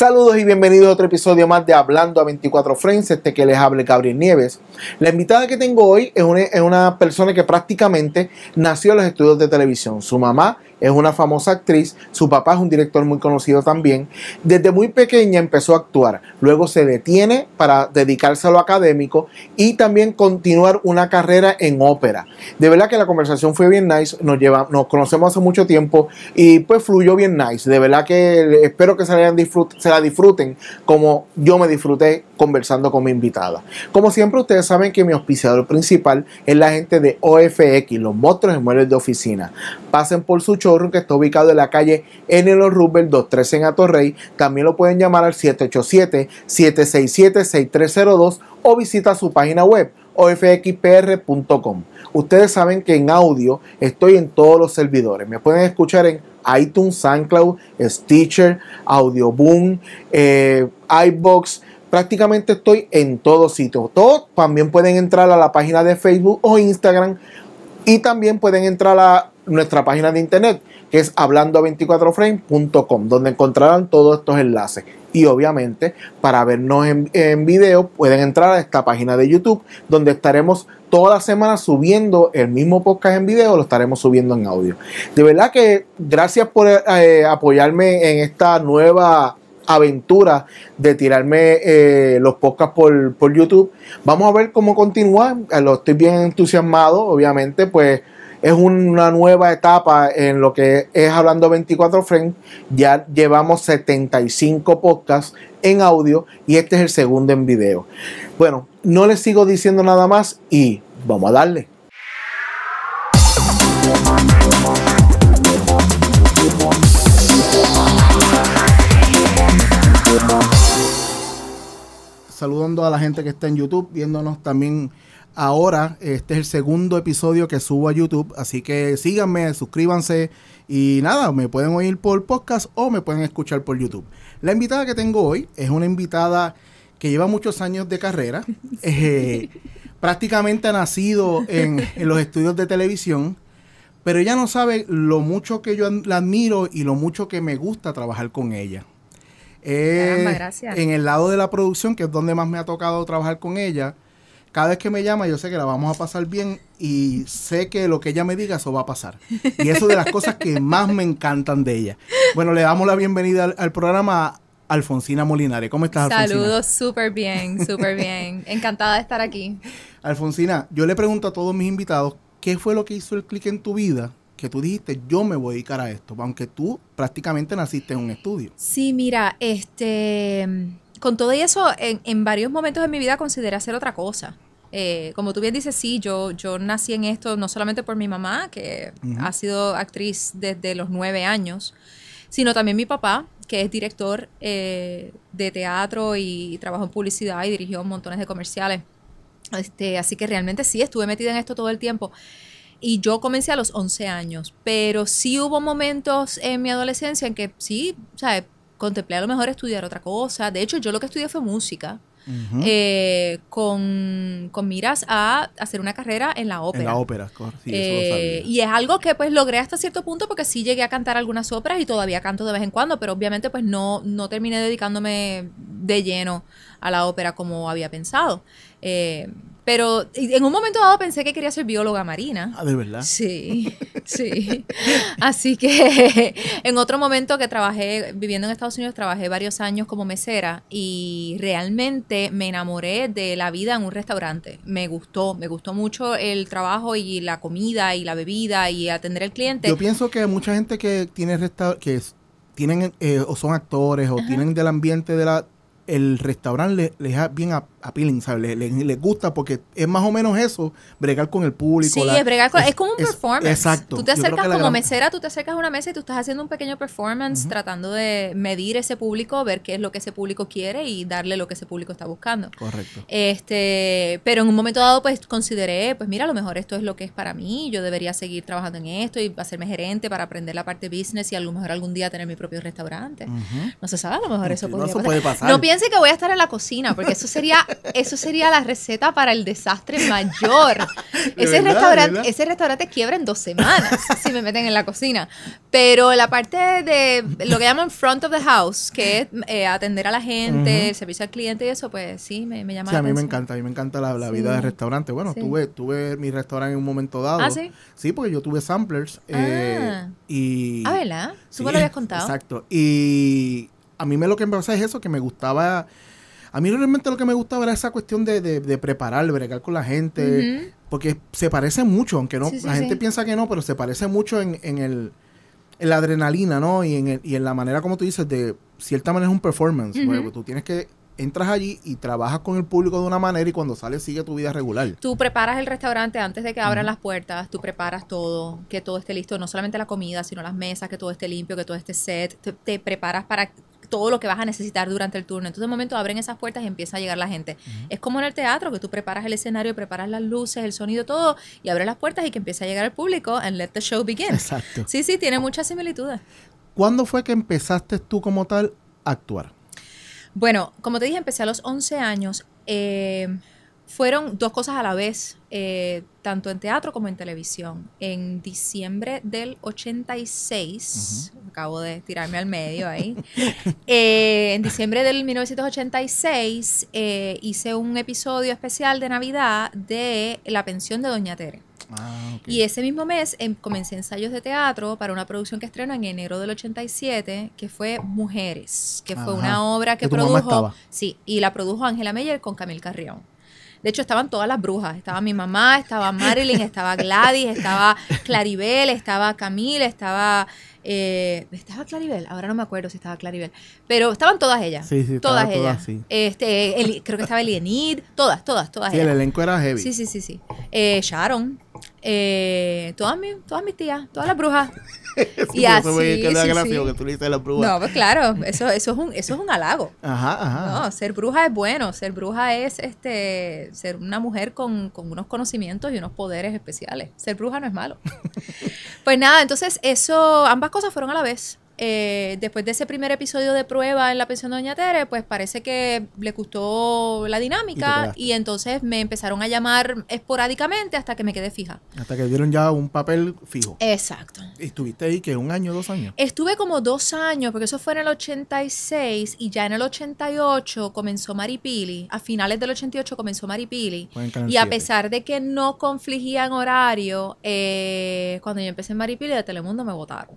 Saludos y bienvenidos a otro episodio más de Hablando a 24 Frames, este que les hable Gabriel Nieves. La invitada que tengo hoy es una, es una persona que prácticamente nació en los estudios de televisión. Su mamá es una famosa actriz, su papá es un director muy conocido también. Desde muy pequeña empezó a actuar, luego se detiene para dedicarse a lo académico y también continuar una carrera en ópera. De verdad que la conversación fue bien nice, nos, lleva, nos conocemos hace mucho tiempo y pues fluyó bien nice. De verdad que espero que se la, disfruten como yo me disfruté conversando con mi invitada. Como siempre ustedes saben que mi auspiciador principal es la gente de OFX, los monstruos en muebles de oficina. Pasen por su show que está ubicado en la calle el Roosevelt 23 en Atorrey. También lo pueden llamar al 787-767-6302 o visita su página web ofxpr.com. Ustedes saben que en audio estoy en todos los servidores. Me pueden escuchar en iTunes, SoundCloud, Stitcher, Audioboom, eh, iBox. Prácticamente estoy en todos sitios, Todos también pueden entrar a la página de Facebook o Instagram. Y también pueden entrar a nuestra página de internet, que es hablando24frame.com, donde encontrarán todos estos enlaces. Y obviamente, para vernos en, video, pueden entrar a esta página de YouTube, donde estaremos toda la semana subiendo el mismo podcast en video, lo estaremos subiendo en audio. De verdad que gracias por eh, apoyarme en esta nueva aventura de tirarme eh, los podcasts por, por YouTube. Vamos a ver cómo continúa. Eh, lo estoy bien entusiasmado, obviamente, pues es una nueva etapa en lo que es Hablando 24 Frames. Ya llevamos 75 podcasts en audio y este es el segundo en video. Bueno, no les sigo diciendo nada más y vamos a darle. Saludando a la gente que está en YouTube, viéndonos también Ahora, este es el segundo episodio que subo a YouTube, así que síganme, suscríbanse y nada, me pueden oír por podcast o me pueden escuchar por YouTube. La invitada que tengo hoy es una invitada que lleva muchos años de carrera, eh, prácticamente ha nacido en, los estudios de televisión, pero ella no sabe lo mucho que yo la admiro y lo mucho que me gusta trabajar con ella. Eh, en el lado de la producción, que es donde más me ha tocado trabajar con ella, cada vez que me llama yo sé que la vamos a pasar bien y sé que lo que ella me diga eso va a pasar. Y eso de las cosas que más me encantan de ella. Bueno, le damos la bienvenida al, programa a Alfonsina Molinari. ¿Cómo estás, Alfonsina? Saludos, súper bien, súper bien. Encantada de estar aquí. Alfonsina, yo le pregunto a todos mis invitados, ¿qué fue lo que hizo el clic en tu vida? Que tú dijiste, yo me voy a dedicar a esto, aunque tú prácticamente naciste en un estudio. Sí, mira, este con todo eso, en, varios momentos de mi vida consideré hacer otra cosa. Eh, como tú bien dices, sí, yo, yo nací en esto no solamente por mi mamá, que ha sido actriz desde los nueve años, sino también mi papá, que es director eh, de teatro y trabajó en publicidad y dirigió montones de comerciales. Este, así que realmente sí, estuve metida en esto todo el tiempo. Y yo comencé a los 11 años, pero sí hubo momentos en mi adolescencia en que sí, o sea, contemplé a lo mejor estudiar otra cosa. De hecho, yo lo que estudié fue música. Eh, con, miras a hacer una carrera en la ópera. En la ópera, sí, eh, Y es algo que pues logré hasta cierto punto porque sí llegué a cantar algunas óperas y todavía canto de vez en cuando, pero obviamente pues no, no terminé dedicándome de lleno a la ópera como había pensado. Eh, pero en un momento dado pensé que quería ser bióloga marina. Ah, de verdad. Sí, sí. Así que en otro momento que trabajé, viviendo en Estados Unidos, trabajé varios años como mesera y realmente me enamoré de la vida en un restaurante. Me gustó, me gustó mucho el trabajo y la comida y la bebida y atender al cliente. Yo pienso que mucha gente que tiene restaurante, que tienen eh, o son actores o tienen del ambiente de la el restaurante les, ha bien bien appealing, ¿sabes? les gusta porque es más o menos eso, bregar con el público. Sí, es bregar con, es, como un performance. exacto. Tú te acercas como mesera, tú te acercas a una mesa y tú estás haciendo un pequeño performance tratando de medir ese público, ver qué es lo que ese público quiere y darle lo que ese público está buscando. Correcto. Este, pero en un momento dado pues consideré, pues mira, a lo mejor esto es lo que es para mí, yo debería seguir trabajando en esto y hacerme gerente para aprender la parte business y a lo mejor algún día tener mi propio restaurante. No se sabe, a lo mejor eso, no, puede pasar. No piense que voy a estar en la cocina porque eso sería eso sería la receta para el desastre mayor. ese, restaurante, ese restaurante quiebra en dos semanas si me meten en la cocina. Pero la parte de lo que llaman front of the house, que es eh, atender a la gente, servicio al cliente y eso, pues sí, me, llama a mí me encanta, a mí me encanta la, vida de restaurante. Bueno, tuve, mi restaurante en un momento dado. ¿Ah, sí? Sí, porque yo tuve samplers. Eh, ah. y, ah, ¿verdad? Tú me lo habías contado. Exacto. Y a mí me lo que me pasa es eso, que me gustaba a mí realmente lo que me gustaba era esa cuestión de, de, de preparar, bregar con la gente, porque se parece mucho, aunque no la gente piensa que no, pero se parece mucho en, la adrenalina, ¿no? Y en, y en la manera como tú dices, de cierta manera es un performance, tú tienes que entras allí y trabajas con el público de una manera y cuando sales sigue tu vida regular. Tú preparas el restaurante antes de que abran las puertas, tú preparas todo, que todo esté listo, no solamente la comida, sino las mesas, que todo esté limpio, que todo esté set, te preparas para todo lo que vas a necesitar durante el turno. Entonces, de momento abren esas puertas y empieza a llegar la gente. Es como en el teatro, que tú preparas el escenario, preparas las luces, el sonido, todo, y abres las puertas y que empieza a llegar el público and let the show begin. Exacto. Sí, sí, tiene muchas similitudes. ¿Cuándo fue que empezaste tú como tal a actuar? Bueno, como te dije, empecé a los 11 años. Eh, fueron dos cosas a la vez, eh, tanto en teatro como en televisión. En diciembre del 86, acabo de tirarme al medio ahí, eh, en diciembre del 1986 eh, hice un episodio especial de Navidad de La pensión de Doña Tere. Ah, y ese mismo mes em, comencé ensayos de teatro para una producción que estrenó en enero del 87, que fue Mujeres, que fue una obra que, produjo. Sí, y la produjo Ángela Meyer con Camil Carrión. De hecho, estaban todas las brujas. Estaba mi mamá, estaba Marilyn, estaba Gladys, estaba Claribel, estaba Camila, estaba... Eh, estaba Claribel, ahora no me acuerdo si estaba Claribel, pero estaban todas ellas. Sí, sí, todas ellas. Este, creo que estaba Elienid, todas, todas, todas sí, ellas. El elenco era heavy. Sí, sí, sí, sí. Eh, Sharon todas, eh, mis, todas mis tías, todas las brujas. y así, No, pues claro, eso, eso, es un, eso es un halago. No, ser bruja es bueno, ser bruja es este ser una mujer con, con unos conocimientos y unos poderes especiales. Ser bruja no es malo. pues nada, entonces eso, ambas cosas fueron a la vez. Eh, después de ese primer episodio de prueba en la pensión de Doña Tere, pues parece que le gustó la dinámica y, entonces me empezaron a llamar esporádicamente hasta que me quedé fija. Hasta que dieron ya un papel fijo. Exacto. Y ¿Estuviste ahí ¿qué? un año, dos años? Estuve como dos años, porque eso fue en el 86 y ya en el 88 comenzó Maripili. A finales del 88 comenzó Maripili. Y a pesar de que no confligía en horario, eh, cuando yo empecé en Maripili de Telemundo me votaron.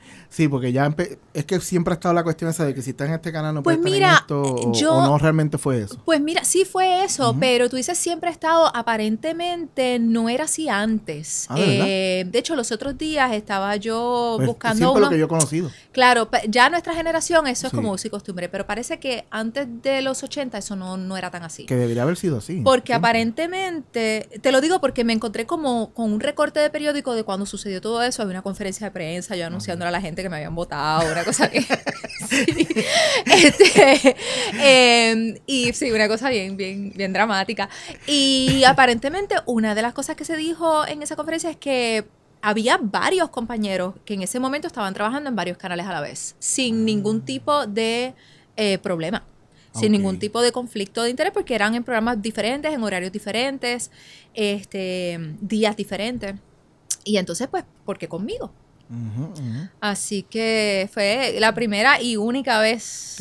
Sí, porque ya es que siempre ha estado la cuestión esa de que si está en este canal no pues puede estar en esto o, yo, no realmente fue eso. Pues mira, sí fue eso, pero tú dices siempre ha estado, aparentemente no era así antes. Ah, eh, de hecho, los otros días estaba yo pues, buscando lo que yo he conocido. Claro, ya nuestra generación eso es como uso y costumbre, pero parece que antes de los 80 eso no, no era tan así. Que debería haber sido así. Porque aparentemente, te lo digo porque me encontré como con un recorte de periódico de cuando sucedió todo eso, había una conferencia de prensa yo anunciando a la gente que me habían votado, una cosa que... Este, em, y sí, una cosa bien, bien, bien dramática. Y aparentemente una de las cosas que se dijo en esa conferencia es que había varios compañeros que en ese momento estaban trabajando en varios canales a la vez, sin ah. ningún tipo de eh, problema, sin ningún tipo de conflicto de interés, porque eran en programas diferentes, en horarios diferentes, este, días diferentes. Y entonces, pues, ¿por qué conmigo? Así que fue la primera y única vez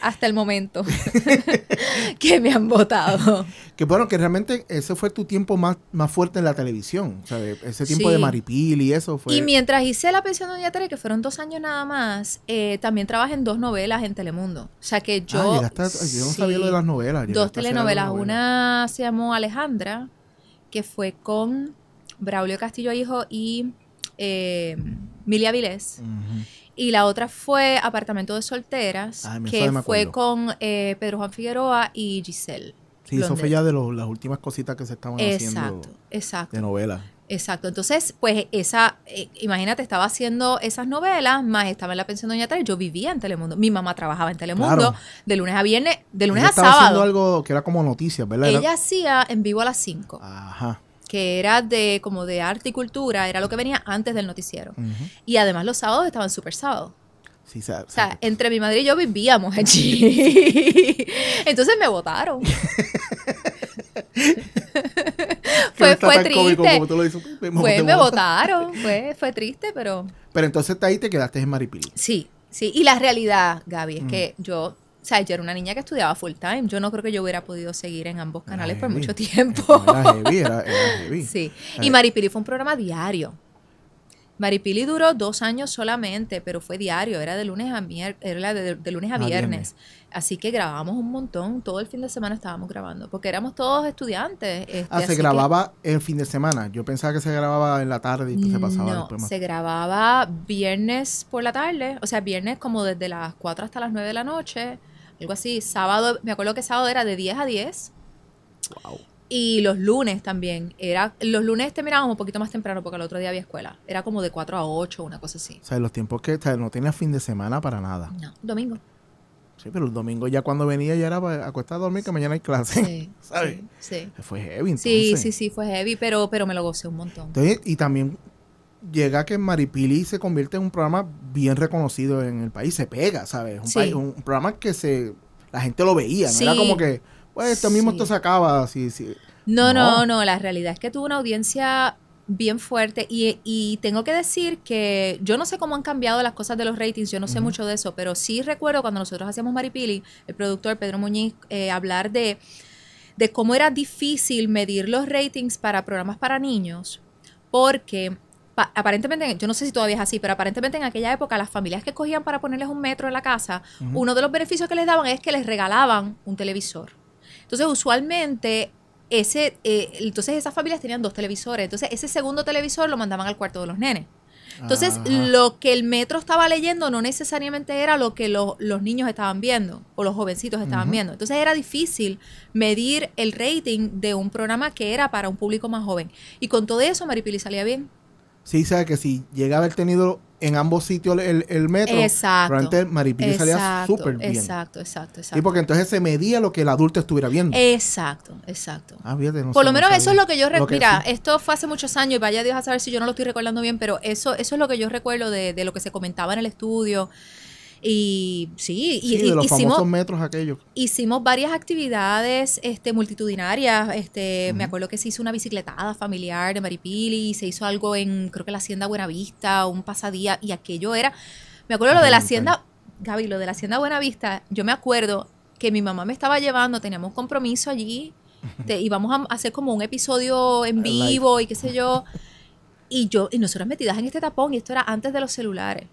hasta el momento que me han votado. Que bueno, que realmente ese fue tu tiempo más, más fuerte en la televisión, Ese tiempo de Maripil y eso fue... Y mientras hice La pensión de Doña que fueron dos años nada más, eh, también trabajé en dos novelas en Telemundo. O sea que yo... Ah, yo no sabía lo de las novelas. Dos telenovelas. Una se llamó Alejandra, que fue con Braulio Castillo Hijo y eh, Milia Vilés. Y la otra fue Apartamento de Solteras, que fue con eh, Pedro Juan Figueroa y Giselle. Sí, eso fue ya de las últimas cositas que se estaban haciendo. De novela. Exacto. Entonces, pues esa, eh, imagínate, estaba haciendo esas novelas, más estaba en la pensión de Doña yo vivía en Telemundo, mi mamá trabajaba en Telemundo, de lunes a viernes, de lunes a sábado. Estaba haciendo algo que era como noticias, ¿verdad? Ella hacía en vivo a las 5. Ajá que era de como de arte y cultura, era lo que venía antes del noticiero. Y además los sábados estaban super sábados. Sí, O sea, entre mi madre y yo vivíamos allí. Entonces me votaron. fue, fue triste. pues me votaron, fue, fue triste, pero... Pero entonces ahí te quedaste en Maripil. Sí, sí. Y la realidad, Gaby, es que mm. yo o sea, yo era una niña que estudiaba full time. Yo no creo que yo hubiera podido seguir en ambos canales por mucho tiempo. Era heavy, era, heavy. Sí. Y Maripili fue un programa diario. Maripili duró dos años solamente, pero fue diario, era de lunes a, era de, lunes a viernes. Así que grabábamos un montón, todo el fin de semana estábamos grabando, porque éramos todos estudiantes. Este, ah, se grababa en fin de semana, yo pensaba que se grababa en la tarde y se pasaba. No, después se grababa viernes por la tarde, o sea, viernes como desde las 4 hasta las 9 de la noche, algo así. Sábado, me acuerdo que sábado era de 10 a 10. Y los lunes también. Era, los lunes terminábamos un poquito más temprano porque el otro día había escuela. Era como de 4 a 8, una cosa así. O sea, los tiempos que no tenía fin de semana para nada. No, domingo. Sí, pero el domingo ya cuando venía ya era acostar a dormir que mañana hay clase. Sí, ¿Sabes? Sí, sí. Fue heavy entonces. Sí, sí, sí, fue heavy, pero, pero me lo gocé un montón. y también llega que Maripili se convierte en un programa bien reconocido en el país, se pega, ¿sabes? Un, programa que se la gente lo veía, no era como que, pues esto mismo esto se acaba, así, sí. No, no, no, la realidad es que tuvo una audiencia bien fuerte y, tengo que decir que yo no sé cómo han cambiado las cosas de los ratings, yo no sé mucho de eso, pero sí recuerdo cuando nosotros hacíamos Maripili, el productor Pedro Muñiz, eh, hablar de, de cómo era difícil medir los ratings para programas para niños, porque aparentemente, yo no sé si todavía es así, pero aparentemente en aquella época las familias que cogían para ponerles un metro en la casa, uno de los beneficios que les daban es que les regalaban un televisor. Entonces, usualmente ese, eh, entonces esas familias tenían dos televisores. Entonces, ese segundo televisor lo mandaban al cuarto de los nenes. Entonces, lo que el metro estaba leyendo no necesariamente era lo que los niños estaban viendo o los jovencitos estaban viendo. Entonces, era difícil medir el rating de un programa que era para un público más joven. Y con todo eso, Maripili salía bien sí sabe que si llegaba el tenido en ambos sitios el, metro, exacto, durante Maripili salía súper bien. Exacto, exacto, exacto. Y porque entonces se medía lo que el adulto estuviera viendo. Exacto, exacto. Ah, Por lo menos eso es lo que yo recuerdo. Mira, esto fue hace muchos años y vaya Dios a saber si yo no lo estoy recordando bien, pero eso, eso es lo que yo recuerdo de, de lo que se comentaba en el estudio. Y sí, y, los hicimos, famosos metros aquellos. Hicimos varias actividades este, multitudinarias. Este, Me acuerdo que se hizo una bicicletada familiar de Maripili, se hizo algo en, creo que la Hacienda Buenavista, un pasadía, y aquello era. Me acuerdo lo de la Hacienda, Gaby, lo de la Hacienda Buenavista, yo me acuerdo que mi mamá me estaba llevando, teníamos compromiso allí, íbamos a hacer como un episodio en vivo y qué sé yo. Y yo, y nosotras metidas en este tapón, y esto era antes de los celulares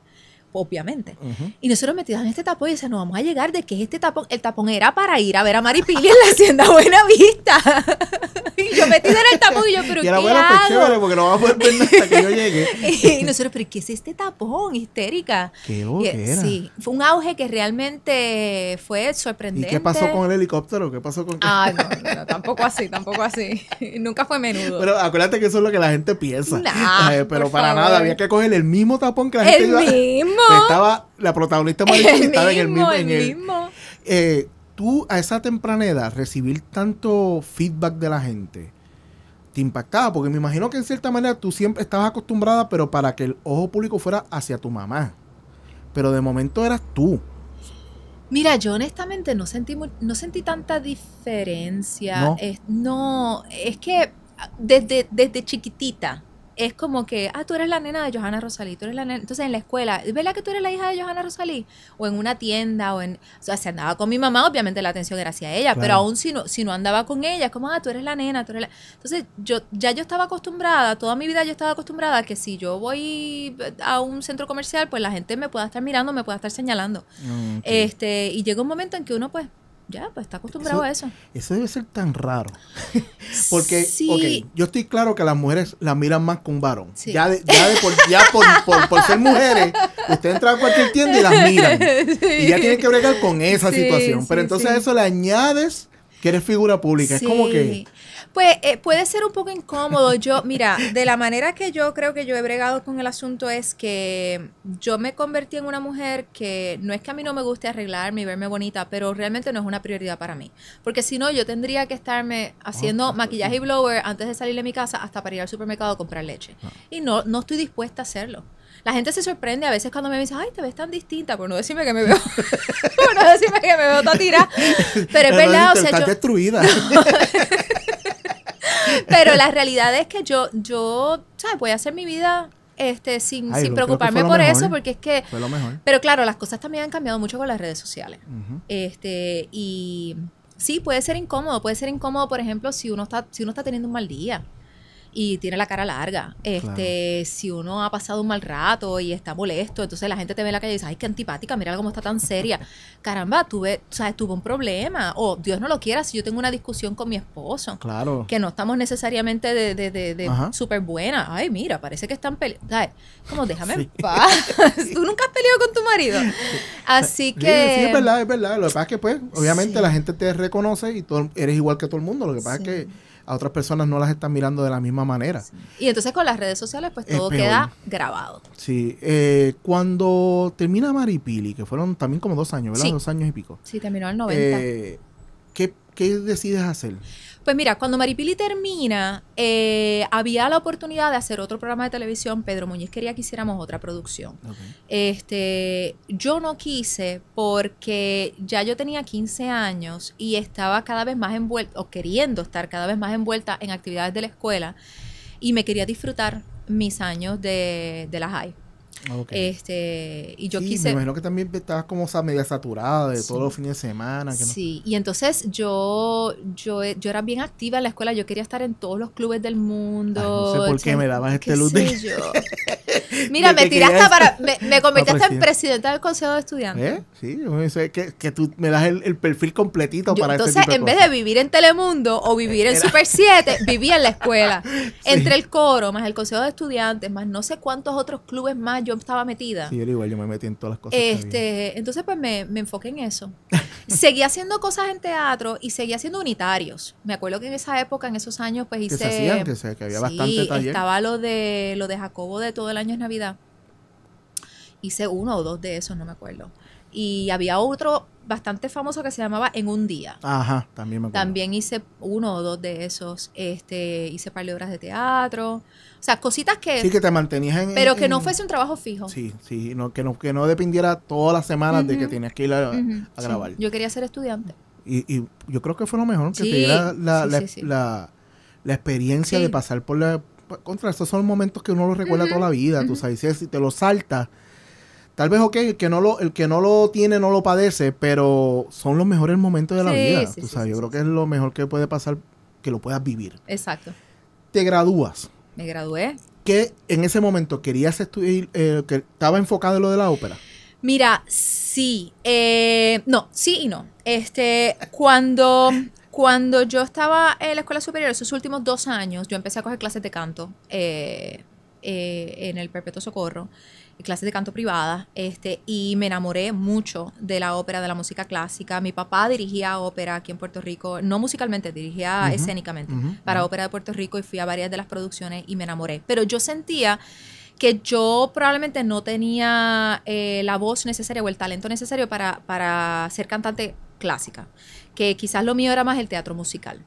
obviamente. Y nosotros metidos en este tapón y decían, no vamos a llegar de que este tapón, el tapón era para ir a ver a Maripili en la hacienda Buenavista. y yo metida en el tapón y yo, pero y ¿qué bueno, Pues chévere, porque no vamos a poder hasta que yo llegue. y nosotros, pero ¿qué es este tapón? Histérica. Qué y, era. Sí, fue un auge que realmente fue sorprendente. ¿Y qué pasó con el helicóptero? ¿Qué pasó con...? Ah, no, no, no tampoco así, tampoco así. Nunca fue menudo. Pero acuérdate que eso es lo que la gente piensa. pero para nada, había que coger el mismo tapón que la gente... El mismo. Estaba la protagonista María estaba en el mismo. En eh, tú a esa temprana edad recibir tanto feedback de la gente te impactaba, porque me imagino que en cierta manera tú siempre estabas acostumbrada, pero para que el ojo público fuera hacia tu mamá. Pero de momento eras tú. Mira, yo honestamente no sentí, no sentí tanta diferencia. No, es, no, es que ah, desde, desde chiquitita, es como que, ah, tú eres la nena de Johanna Rosalí, tú eres la nena. Entonces en la escuela, ¿es verdad que tú eres la hija de Johanna Rosalí? O en una tienda, o en. O sea, si andaba con mi mamá, obviamente la atención era hacia ella, pero aún si no, si no andaba con ella, es como, ah, tú eres la nena, tú eres la. Entonces yo ya yo estaba acostumbrada, toda mi vida yo estaba acostumbrada a que si yo voy a un centro comercial, pues la gente me pueda estar mirando, me pueda estar señalando. Mm, este Y llega un momento en que uno, pues, ya, pues está acostumbrado a eso. Eso debe ser tan raro. Porque, yo estoy claro que las mujeres las miran más que un varón. Ya, por, ya por, ser mujeres, usted entra a cualquier tienda y las miran. Y ya tiene que bregar con esa situación. Pero entonces a eso le añades que eres figura pública. Es como que... Pues eh, puede ser un poco incómodo. Yo, mira, de la manera que yo creo que yo he bregado con el asunto es que yo me convertí en una mujer que no es que a mí no me guste arreglarme y verme bonita, pero realmente no es una prioridad para mí. Porque si no, yo tendría que estarme haciendo ah, maquillaje y blower antes de salir de mi casa hasta para ir al supermercado a comprar leche. Ah. Y no, no estoy dispuesta a hacerlo. La gente se sorprende a veces cuando me dice, ay, te ves tan distinta, por no decirme que me veo, por no decirme que me veo tan Pero es verdad, o sea, yo... destruida. Pero la realidad es que yo, yo, ¿sabes? Voy a hacer mi vida este, sin, preocuparme por eso, porque es que... Pero claro, las cosas también han cambiado mucho con las redes sociales. este, y sí, puede ser incómodo, puede ser incómodo, por ejemplo, si uno está, si uno está teniendo un mal día y tiene la cara larga. Este, si uno ha pasado un mal rato y está molesto, entonces la gente te ve en la calle y dice, ay, qué antipática, mira cómo está tan seria. Caramba, tuve, sabes, tuve un problema. O Dios no lo quiera, si yo tengo una discusión con mi esposo. Claro. Que no estamos necesariamente de, de, de, de súper buena. Ay, mira, parece que están peleando. Como déjame en paz. Tú nunca has peleado con tu marido. Así que. Sí, es verdad, es verdad. Lo que pasa es que, pues, obviamente la gente te reconoce y todo, eres igual que todo el mundo. Lo que pasa es que a otras personas no las están mirando de la misma manera. Y entonces con las redes sociales pues todo queda grabado. Sí, eh, cuando termina Maripili, que fueron también como dos años, ¿verdad? Dos años y pico. Sí, terminó en el 90. Eh, ¿Qué ¿qué decides hacer? Pues mira, cuando Maripili termina, eh, había la oportunidad de hacer otro programa de televisión. Pedro Muñiz quería que hiciéramos otra producción. Este, yo no quise porque ya yo tenía 15 años y estaba cada vez más envuelta, o queriendo estar cada vez más envuelta en actividades de la escuela y me quería disfrutar mis años de, de la high. Este, y yo quise. Me imagino que también estabas como media saturada de todos los fines de semana. sí, y entonces yo, yo, yo era bien activa en la escuela, yo quería estar en todos los clubes del mundo. no sé por qué me dabas este luz de. Yo. Mira, me tiraste para. Me, me en presidenta del Consejo de Estudiantes. ¿Eh? Sí, que, que tú me das el, perfil completito para Entonces, en vez de vivir en Telemundo o vivir en Super 7, vivía en la escuela. Entre el coro, más el Consejo de Estudiantes, más no sé cuántos otros clubes más yo estaba metida. Sí, yo igual, yo me metí en todas las cosas. Este, entonces, pues me, me enfoqué en eso. seguí haciendo cosas en teatro y seguí haciendo unitarios. Me acuerdo que en esa época, en esos años, pues hice. se sí, Estaba lo de, lo de Jacobo de todo el año es Navidad. Hice uno o dos de esos, no me acuerdo. Y había otro bastante famoso que se llamaba En un día. Ajá, también me acuerdo. También hice uno o dos de esos. Este, hice par de obras de teatro. O sea, cositas que... Sí, que te mantenías en... Pero que no fuese un trabajo fijo. Sí, sí, no, que, no, que no dependiera todas las semanas de que tienes que ir a, grabar. Yo quería ser estudiante. Y, y, yo creo que fue lo mejor, que te diera la, experiencia de pasar por la... Contra, estos son momentos que uno los recuerda toda la vida, tú sabes, si te lo saltas. Tal vez, ok, el que, no lo, el que no lo tiene no lo padece, pero son los mejores momentos de la vida. tú sabes, yo creo que es lo mejor que puede pasar, que lo puedas vivir. Exacto. Te gradúas me gradué. ¿Qué en ese momento querías estudiar, eh, que estaba enfocado en lo de la ópera? Mira, sí, eh, no, sí y no. Este, cuando, cuando yo estaba en la escuela superior, esos últimos dos años, yo empecé a coger clases de canto eh, en el Perpetuo Socorro clases de canto privada, este, y me enamoré mucho de la ópera, de la música clásica. Mi papá dirigía ópera aquí en Puerto Rico, no musicalmente, dirigía escénicamente para ópera de Puerto Rico y fui a varias de las producciones y me enamoré. Pero yo sentía que yo probablemente no tenía eh, la voz necesaria o el talento necesario para, para ser cantante clásica, que quizás lo mío era más el teatro musical.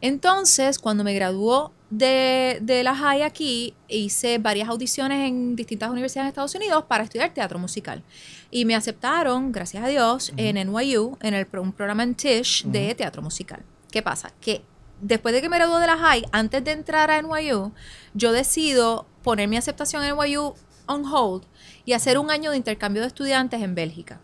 Entonces, cuando me graduó de, la high aquí, hice varias audiciones en distintas universidades de Estados Unidos para estudiar teatro musical. Y me aceptaron, gracias a Dios, en NYU, en el, un programa en Tisch de teatro musical. ¿Qué pasa? Que después de que me graduó de la high, antes de entrar a NYU, yo decido poner mi aceptación en NYU on hold y hacer un año de intercambio de estudiantes en Bélgica.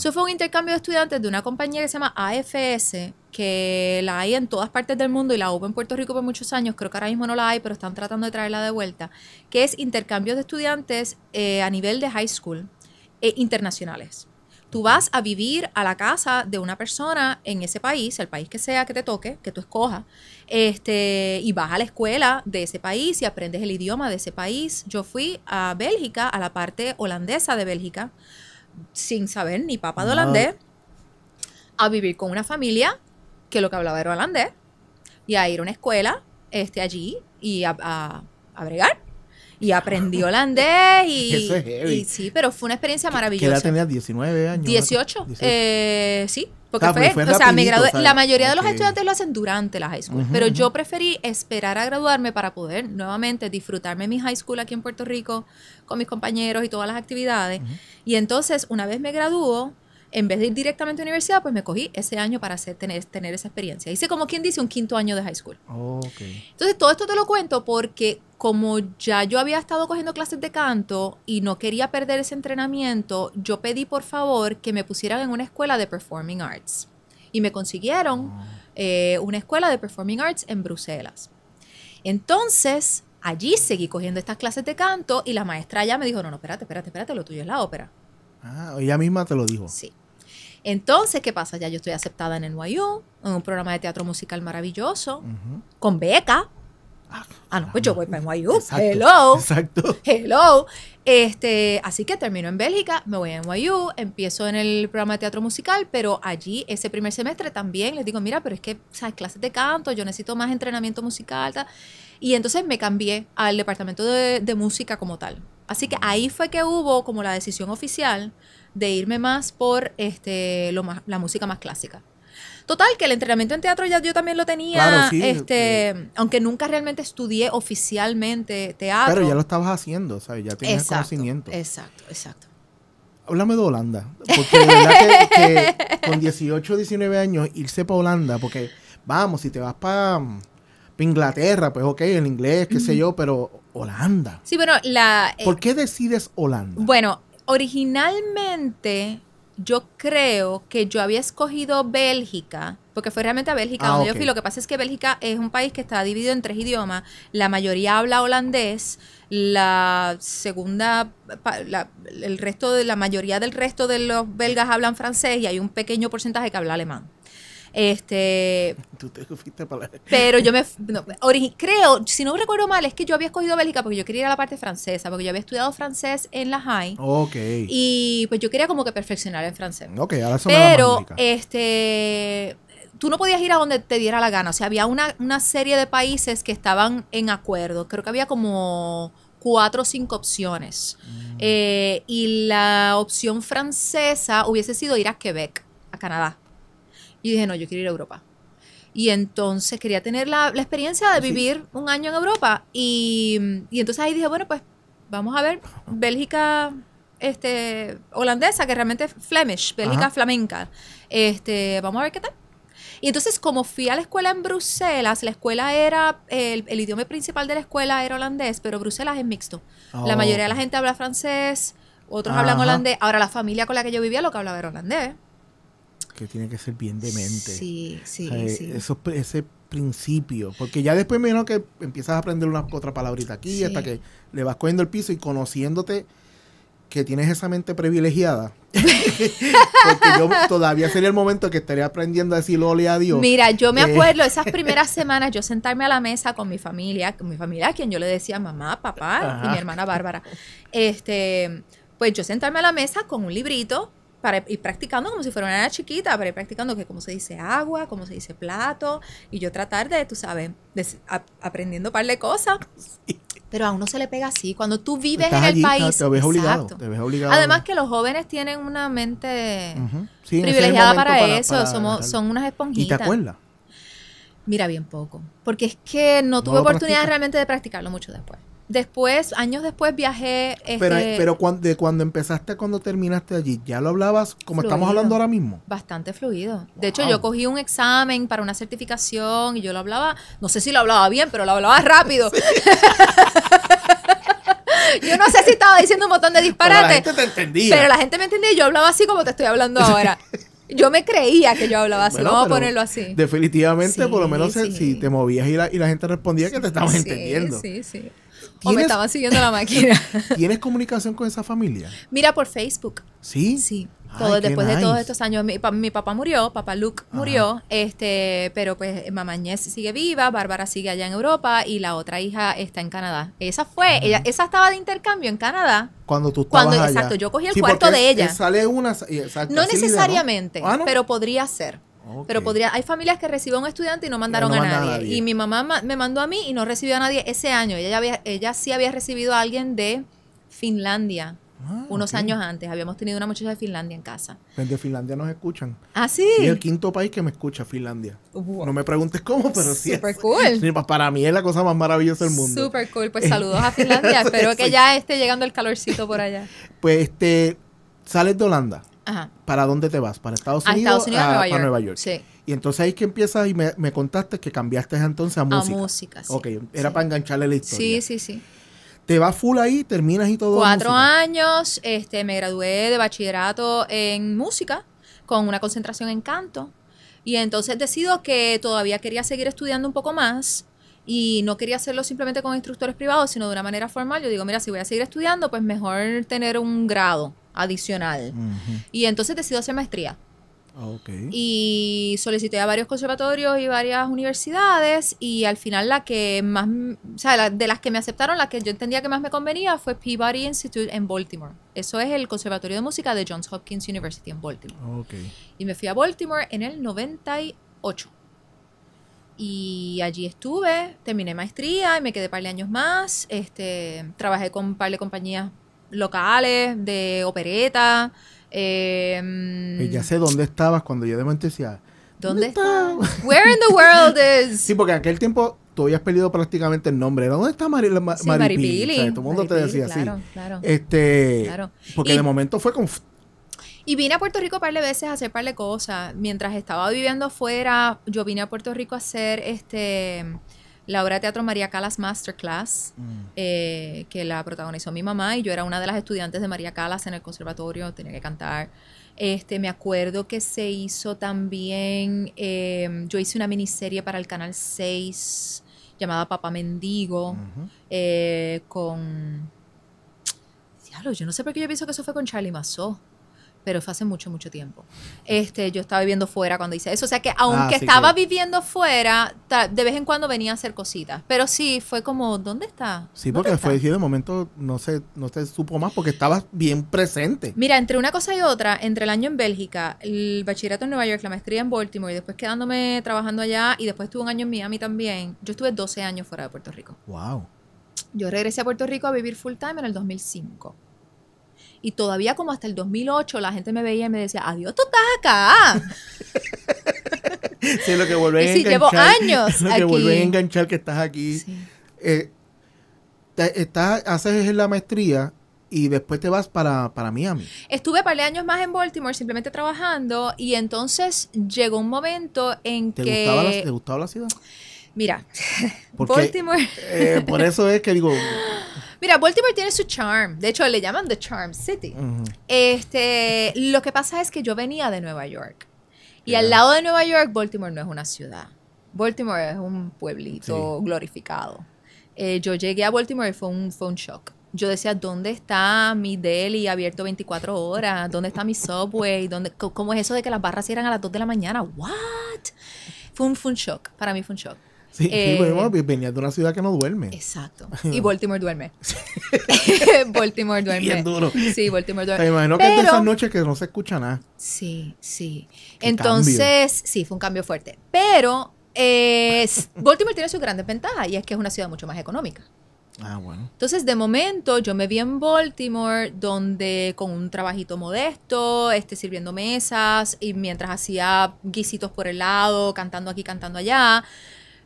Eso fue un intercambio de estudiantes de una compañía que se llama AFS, que la hay en todas partes del mundo y la hubo en Puerto Rico por muchos años, creo que ahora mismo no la hay, pero están tratando de traerla de vuelta, que es intercambios de estudiantes eh, a nivel de high school e internacionales. Tú vas a vivir a la casa de una persona en ese país, el país que sea que te toque, que tú escojas, este, y vas a la escuela de ese país y aprendes el idioma de ese país. Yo fui a Bélgica, a la parte holandesa de Bélgica, sin saber ni papá de holandés, a vivir con una familia que lo que hablaba era holandés, y a ir a una escuela este, allí y a, a, bregar. Y aprendí holandés y, sí, pero fue una experiencia maravillosa. ¿Qué edad tenías? ¿19 años? 18. Eh, sí, porque sea, la mayoría de los estudiantes lo hacen durante la high school, pero yo preferí esperar a graduarme para poder nuevamente disfrutarme mi high school aquí en Puerto Rico con mis compañeros y todas las actividades. Y entonces, una vez me graduó, en vez de ir directamente a la universidad, pues me cogí ese año para hacer, tener, tener esa experiencia. Hice como quien dice un quinto año de high school. Entonces, todo esto te lo cuento porque como ya yo había estado cogiendo clases de canto y no quería perder ese entrenamiento, yo pedí por favor que me pusieran en una escuela de performing arts. Y me consiguieron ah. eh, una escuela de performing arts en Bruselas. Entonces, allí seguí cogiendo estas clases de canto y la maestra ya me dijo, no, no, espérate, espérate, espérate, lo tuyo es la ópera. Ah, ella misma te lo dijo. Sí. Entonces, ¿qué pasa? Ya yo estoy aceptada en NYU, en un programa de teatro musical maravilloso, con beca. Ah, ah, no, pues yo voy para NYU. hello. Exacto. Hello. Este, así que termino en Bélgica, me voy a NYU, empiezo en el programa de teatro musical, pero allí ese primer semestre también les digo, mira, pero es que, ¿sabes? Clases de canto, yo necesito más entrenamiento musical. Tal. Y entonces me cambié al departamento de música como tal. Así que ahí fue que hubo como la decisión oficial de irme más por este, lo la música más clásica. Total, que el entrenamiento en teatro ya yo también lo tenía, claro, sí, eh, este, eh. aunque nunca realmente estudié oficialmente teatro. Pero ya lo estabas haciendo, ¿sabes? Ya tienes conocimiento. Exacto, exacto. Háblame de Holanda, porque de verdad que, que, con 18, 19 años irse para Holanda, porque vamos, si te vas para Inglaterra, pues ok, el inglés, qué sé yo, pero Holanda. Sí, bueno, la... Eh, ¿Por qué decides Holanda? Bueno, originalmente yo creo que yo había escogido Bélgica, porque fue realmente a Bélgica ah, donde yo fui. Lo que pasa es que Bélgica es un país que está dividido en tres idiomas. La mayoría habla holandés, la segunda, el resto de la mayoría del resto de los belgas hablan francés y hay un pequeño porcentaje que habla alemán. Este, Pero yo me... creo, si no recuerdo mal, es que yo había escogido Bélgica porque yo quería ir a la parte francesa, porque yo había estudiado francés en la High. Ok. Y pues yo quería como que perfeccionar el francés. Ok, ahora Pero, este, tú no podías ir a donde te diera la gana. O sea, había una, serie de países que estaban en acuerdo. Creo que había como cuatro o cinco opciones. Mm. Eh, y la opción francesa hubiese sido ir a Quebec, a Canadá. Y dije, no, yo quiero ir a Europa. Y entonces quería tener la, experiencia de vivir un año en Europa. Y, entonces ahí dije, bueno, pues vamos a ver Bélgica este, holandesa, que realmente es Flemish, Bélgica flamenca. Este, vamos a ver qué tal. Y entonces, como fui a la escuela en Bruselas, la escuela era, el, idioma principal de la escuela era holandés, pero Bruselas es mixto. La mayoría de la oh. gente habla francés, otros hablan holandés. Ahora, la familia con la que yo vivía lo que hablaba era holandés que tiene que ser bien demente. Sí, sí, sí. Eso, ese principio, porque ya después menos que empiezas a aprender una otra palabrita aquí hasta que le vas cogiendo el piso y conociéndote que tienes esa mente privilegiada. porque yo todavía sería el momento que estaría aprendiendo a decir ole a Dios. Mira, yo me eh. acuerdo esas primeras semanas yo sentarme a la mesa con mi familia, con mi familia a quien yo le decía mamá, papá y mi hermana Bárbara. Este, pues yo sentarme a la mesa con un librito para ir practicando como si fuera una chiquita, para ir practicando que cómo se dice agua, como se dice plato, y yo tratar de, tú sabes, aprendiendo un par de cosas. Pero a uno se le pega así. Cuando tú vives en el país. Te ves, obligado, Además que los jóvenes tienen una mente privilegiada para, eso. Somos, son unas esponjitas. ¿Y te acuerdas? Mira, bien poco. Porque es que no, tuve oportunidad realmente de practicarlo mucho después. Después, años después viajé. pero este, de cuando empezaste, cuando terminaste allí, ¿ya lo hablabas como estamos hablando ahora mismo? Bastante fluido. De hecho, yo cogí un examen para una certificación y yo lo hablaba, no sé si lo hablaba bien, pero lo hablaba rápido. yo no sé si estaba diciendo un montón de disparates. Pero la gente te entendía. Pero la gente me entendía y yo hablaba así como te estoy hablando ahora. Yo me creía que yo hablaba así, vamos a ponerlo así. Definitivamente, por lo menos eh, si te movías y la, y la gente respondía que te estabas entendiendo. Sí, sí. O me estaban siguiendo la máquina. ¿Tienes comunicación con esa familia? Mira, por Facebook. ¿Sí? Sí. después de todos estos años, mi, papá murió, papá Luke murió, este, pero pues mamá Inés sigue viva, Bárbara sigue allá en Europa y la otra hija está en Canadá. Esa fue, ella, esa estaba de intercambio en Canadá. Cuando tú estabas cuando, Exacto, yo cogí el cuarto de ella. Sale una, no necesariamente, ah, pero podría ser. Pero podría, hay familias que reciben a un estudiante y no mandaron a, nadie. Y mi mamá me mandó a mí y no recibió a nadie ese año. Ella, ella sí había recibido a alguien de Finlandia. Ah, unos años antes. Habíamos tenido una muchacha de Finlandia en casa. De Finlandia nos escuchan. Ah, sí. Es el quinto país que me escucha, Finlandia. No me preguntes cómo, pero sí. Super cool. Para mí es la cosa más maravillosa del mundo. Super cool. Pues saludos a Finlandia. Espero que ya esté llegando el calorcito por allá. Pues este, sales de Holanda. ¿para dónde te vas? ¿Para Estados Unidos? Ah, para Nueva, York. Sí. Y entonces ahí que empiezas y me, contaste que cambiaste entonces a música. A música, sí. Ok, era para engancharle la historia. Sí, sí, sí. Te vas full ahí, terminas y todo. Cuatro años, este, me gradué de bachillerato en música con una concentración en canto. Y entonces decido que todavía quería seguir estudiando un poco más y no quería hacerlo simplemente con instructores privados, sino de una manera formal. Yo digo, mira, si voy a seguir estudiando, pues mejor tener un grado adicional. Y entonces decidí hacer maestría. Ah, y solicité a varios conservatorios y varias universidades y al final la que más, o sea, de las que me aceptaron, la que yo entendía que más me convenía fue Peabody Institute en Baltimore. Eso es el Conservatorio de Música de Johns Hopkins University en Baltimore. Ah, y me fui a Baltimore en el 98. Y allí estuve, terminé maestría y me quedé un par de años más. Este, trabajé con un par de compañías locales, de opereta. Eh, ya sé dónde estabas cuando yo de momento ¿Dónde, estás? Where in the world is... Sí, porque en aquel tiempo tú habías perdido prácticamente el nombre. dónde está Mari, sí, Maripili? todo el mundo te decía así. Claro, claro. Este, Porque de momento fue con... Y vine a Puerto Rico un par de veces a hacer par de cosas. Mientras estaba viviendo afuera, yo vine a Puerto Rico a hacer este la obra de teatro María Calas Masterclass, mm. eh, que la protagonizó mi mamá y yo era una de las estudiantes de María Calas en el conservatorio, tenía que cantar. Este, me acuerdo que se hizo también, em, yo hice una miniserie para el Canal 6 llamada Papá Mendigo, eh, con... Diablo, yo no sé por qué yo pienso que eso fue con Charlie Mazó pero fue hace mucho, mucho tiempo. Este, yo estaba viviendo fuera cuando hice eso. O sea que aunque ah, estaba viviendo fuera, de vez en cuando venía a hacer cositas. Pero sí, fue como, ¿dónde está? Sí, porque fue de momento no se, no se supo más porque estabas bien presente. Mira, entre una cosa y otra, entre el año en Bélgica, el bachillerato en Nueva York, la maestría en Baltimore, y después quedándome trabajando allá, y después estuve un año en Miami también, yo estuve 12 años fuera de Puerto Rico. Wow. Yo regresé a Puerto Rico a vivir full time en el 2005. Y todavía como hasta el 2008 la gente me veía y me decía, adiós, tú estás acá. sí, lo que vuelven a enganchar. llevo años Lo que vuelve a enganchar que estás aquí. Sí. Eh, estás, haces la maestría y después te vas para, para Miami. Estuve par años más en Baltimore simplemente trabajando y entonces llegó un momento en que... ¿Te gustaba la ciudad? Mira, Porque, Baltimore... Eh, por eso es que digo, Mira, Baltimore tiene su charm. De hecho, le llaman The Charm City. este, lo que pasa es que yo venía de Nueva York. Y al lado de Nueva York, Baltimore no es una ciudad. Baltimore es un pueblito glorificado. Eh, yo llegué a Baltimore y fue un, fue shock. Yo decía, ¿dónde está mi deli abierto 24 horas? ¿Dónde está mi subway? ¿Cómo es eso de que las barras cierran a las 2 de la mañana? ¿What? Fue un, fue un shock. Para mí fue un shock. Sí, eh, venía de una ciudad que no duerme. Exacto. Y Baltimore duerme. Baltimore duerme. Sí, Baltimore duerme. Me imagino que es de esas noches que no se escucha nada. Sí, sí. Entonces, sí, fue un cambio fuerte. Pero eh, Baltimore tiene sus grandes ventajas y es que es una ciudad mucho más económica. Ah, bueno. Entonces, de momento, yo me vi en Baltimore, donde con un trabajito modesto, este, sirviendo mesas y mientras hacía guisitos por el lado, cantando aquí, cantando allá,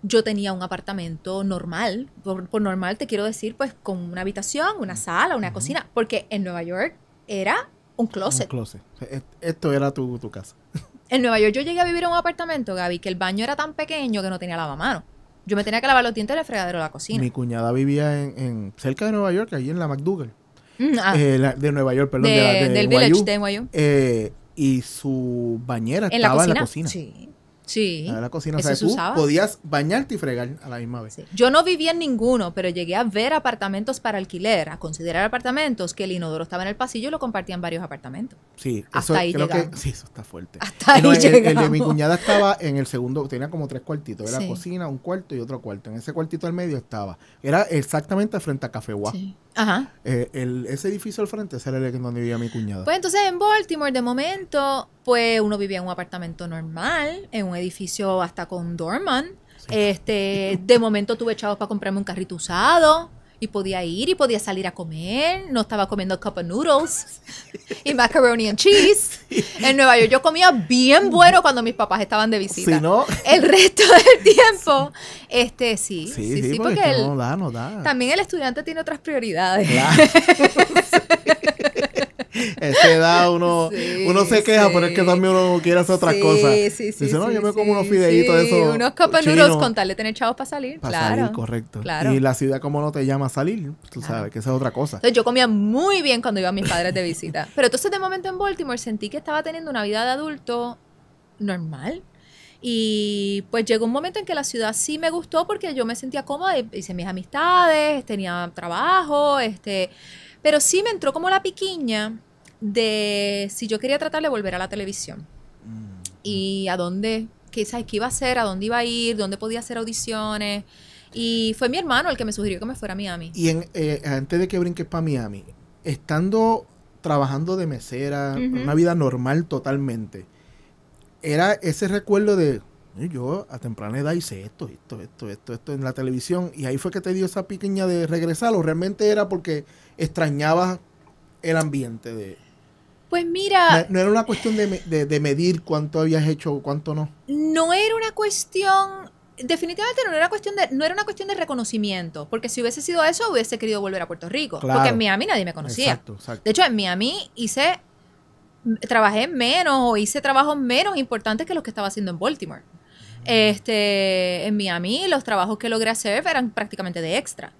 yo tenía un apartamento normal, por, normal te quiero decir, pues con una habitación, una sala, una cocina, porque en Nueva York era un closet. Un closet. E-, esto era tu, tu, casa. En Nueva York yo llegué a vivir en un apartamento, Gaby, que el baño era tan pequeño que no tenía lavamanos. Yo me tenía que lavar los dientes en el fregadero de la cocina. Mi cuñada vivía en, cerca de Nueva York, allí en la McDougall. Mm, ah. eh, de Nueva York, perdón. del Village de eh, y su bañera estaba en la cocina. Sí. Sí. La, la cocina. podías bañarte y fregar a la misma vez. Yo no vivía en ninguno, pero llegué a ver apartamentos para alquiler, a considerar apartamentos que el inodoro estaba en el pasillo y lo compartían varios apartamentos. Sí, hasta ahí creo Sí, eso está fuerte. Hasta ahí el, de mi cuñada estaba en el segundo, tenía como tres cuartitos. Era cocina, un cuarto y otro cuarto. En ese cuartito al medio estaba. Era exactamente frente a Café Guá. Sí. Ajá. Eh, ese edificio al frente, ese era el donde vivía mi cuñada. Pues entonces en Baltimore, de momento, pues uno vivía en un apartamento normal, en un edificio hasta con Dorman Este, de momento tuve chavos para comprarme un carrito usado y podía ir y podía salir a comer. No estaba comiendo cup of noodles y macaroni and cheese. En Nueva York yo comía bien bueno cuando mis papás estaban de visita. el resto del tiempo, este sí, sí, sí, porque, también el estudiante tiene otras prioridades. Claro. esa edad uno, uno se queja, pero es que también uno quiere hacer otras sí, cosas. Dice, no, yo me como unos fideitos de eso Unos capanuros con tal de tener chavos para salir. claro. correcto. Y la ciudad como no te llama a salir, tú sabes que esa es otra cosa. Entonces yo comía muy bien cuando iba a mis padres de visita. pero entonces de momento en Baltimore sentí que estaba teniendo una vida de adulto normal. Y pues llegó un momento en que la ciudad sí me gustó porque yo me sentía cómoda, hice mis amistades, tenía trabajo, este, pero sí me entró como la piquiña de si yo quería tratar de volver a la televisión mm. y a dónde, qué, qué iba a hacer, a dónde iba a ir, dónde podía hacer audiciones. Y fue mi hermano el que me sugirió que me fuera a Miami. Y en, eh, antes de que brinques para Miami, estando trabajando de mesera, una vida normal totalmente, era ese recuerdo de yo a temprana edad hice esto, esto, esto, esto, esto en la televisión. Y ahí fue que te dio esa pequeña de regresar. O realmente era porque extrañabas el ambiente de... Pues mira. No, era una cuestión de, medir cuánto habías hecho o cuánto no. No era una cuestión. Definitivamente no era cuestión de, no era una cuestión de reconocimiento. Porque si hubiese sido eso, hubiese querido volver a Puerto Rico. Porque en Miami nadie me conocía. Exacto, exacto. De hecho, en Miami hice. Mm, trabajé menos o hice trabajos menos importantes que los que estaba haciendo en Baltimore. Mm. Este, en Miami los trabajos que logré hacer eran prácticamente de extra,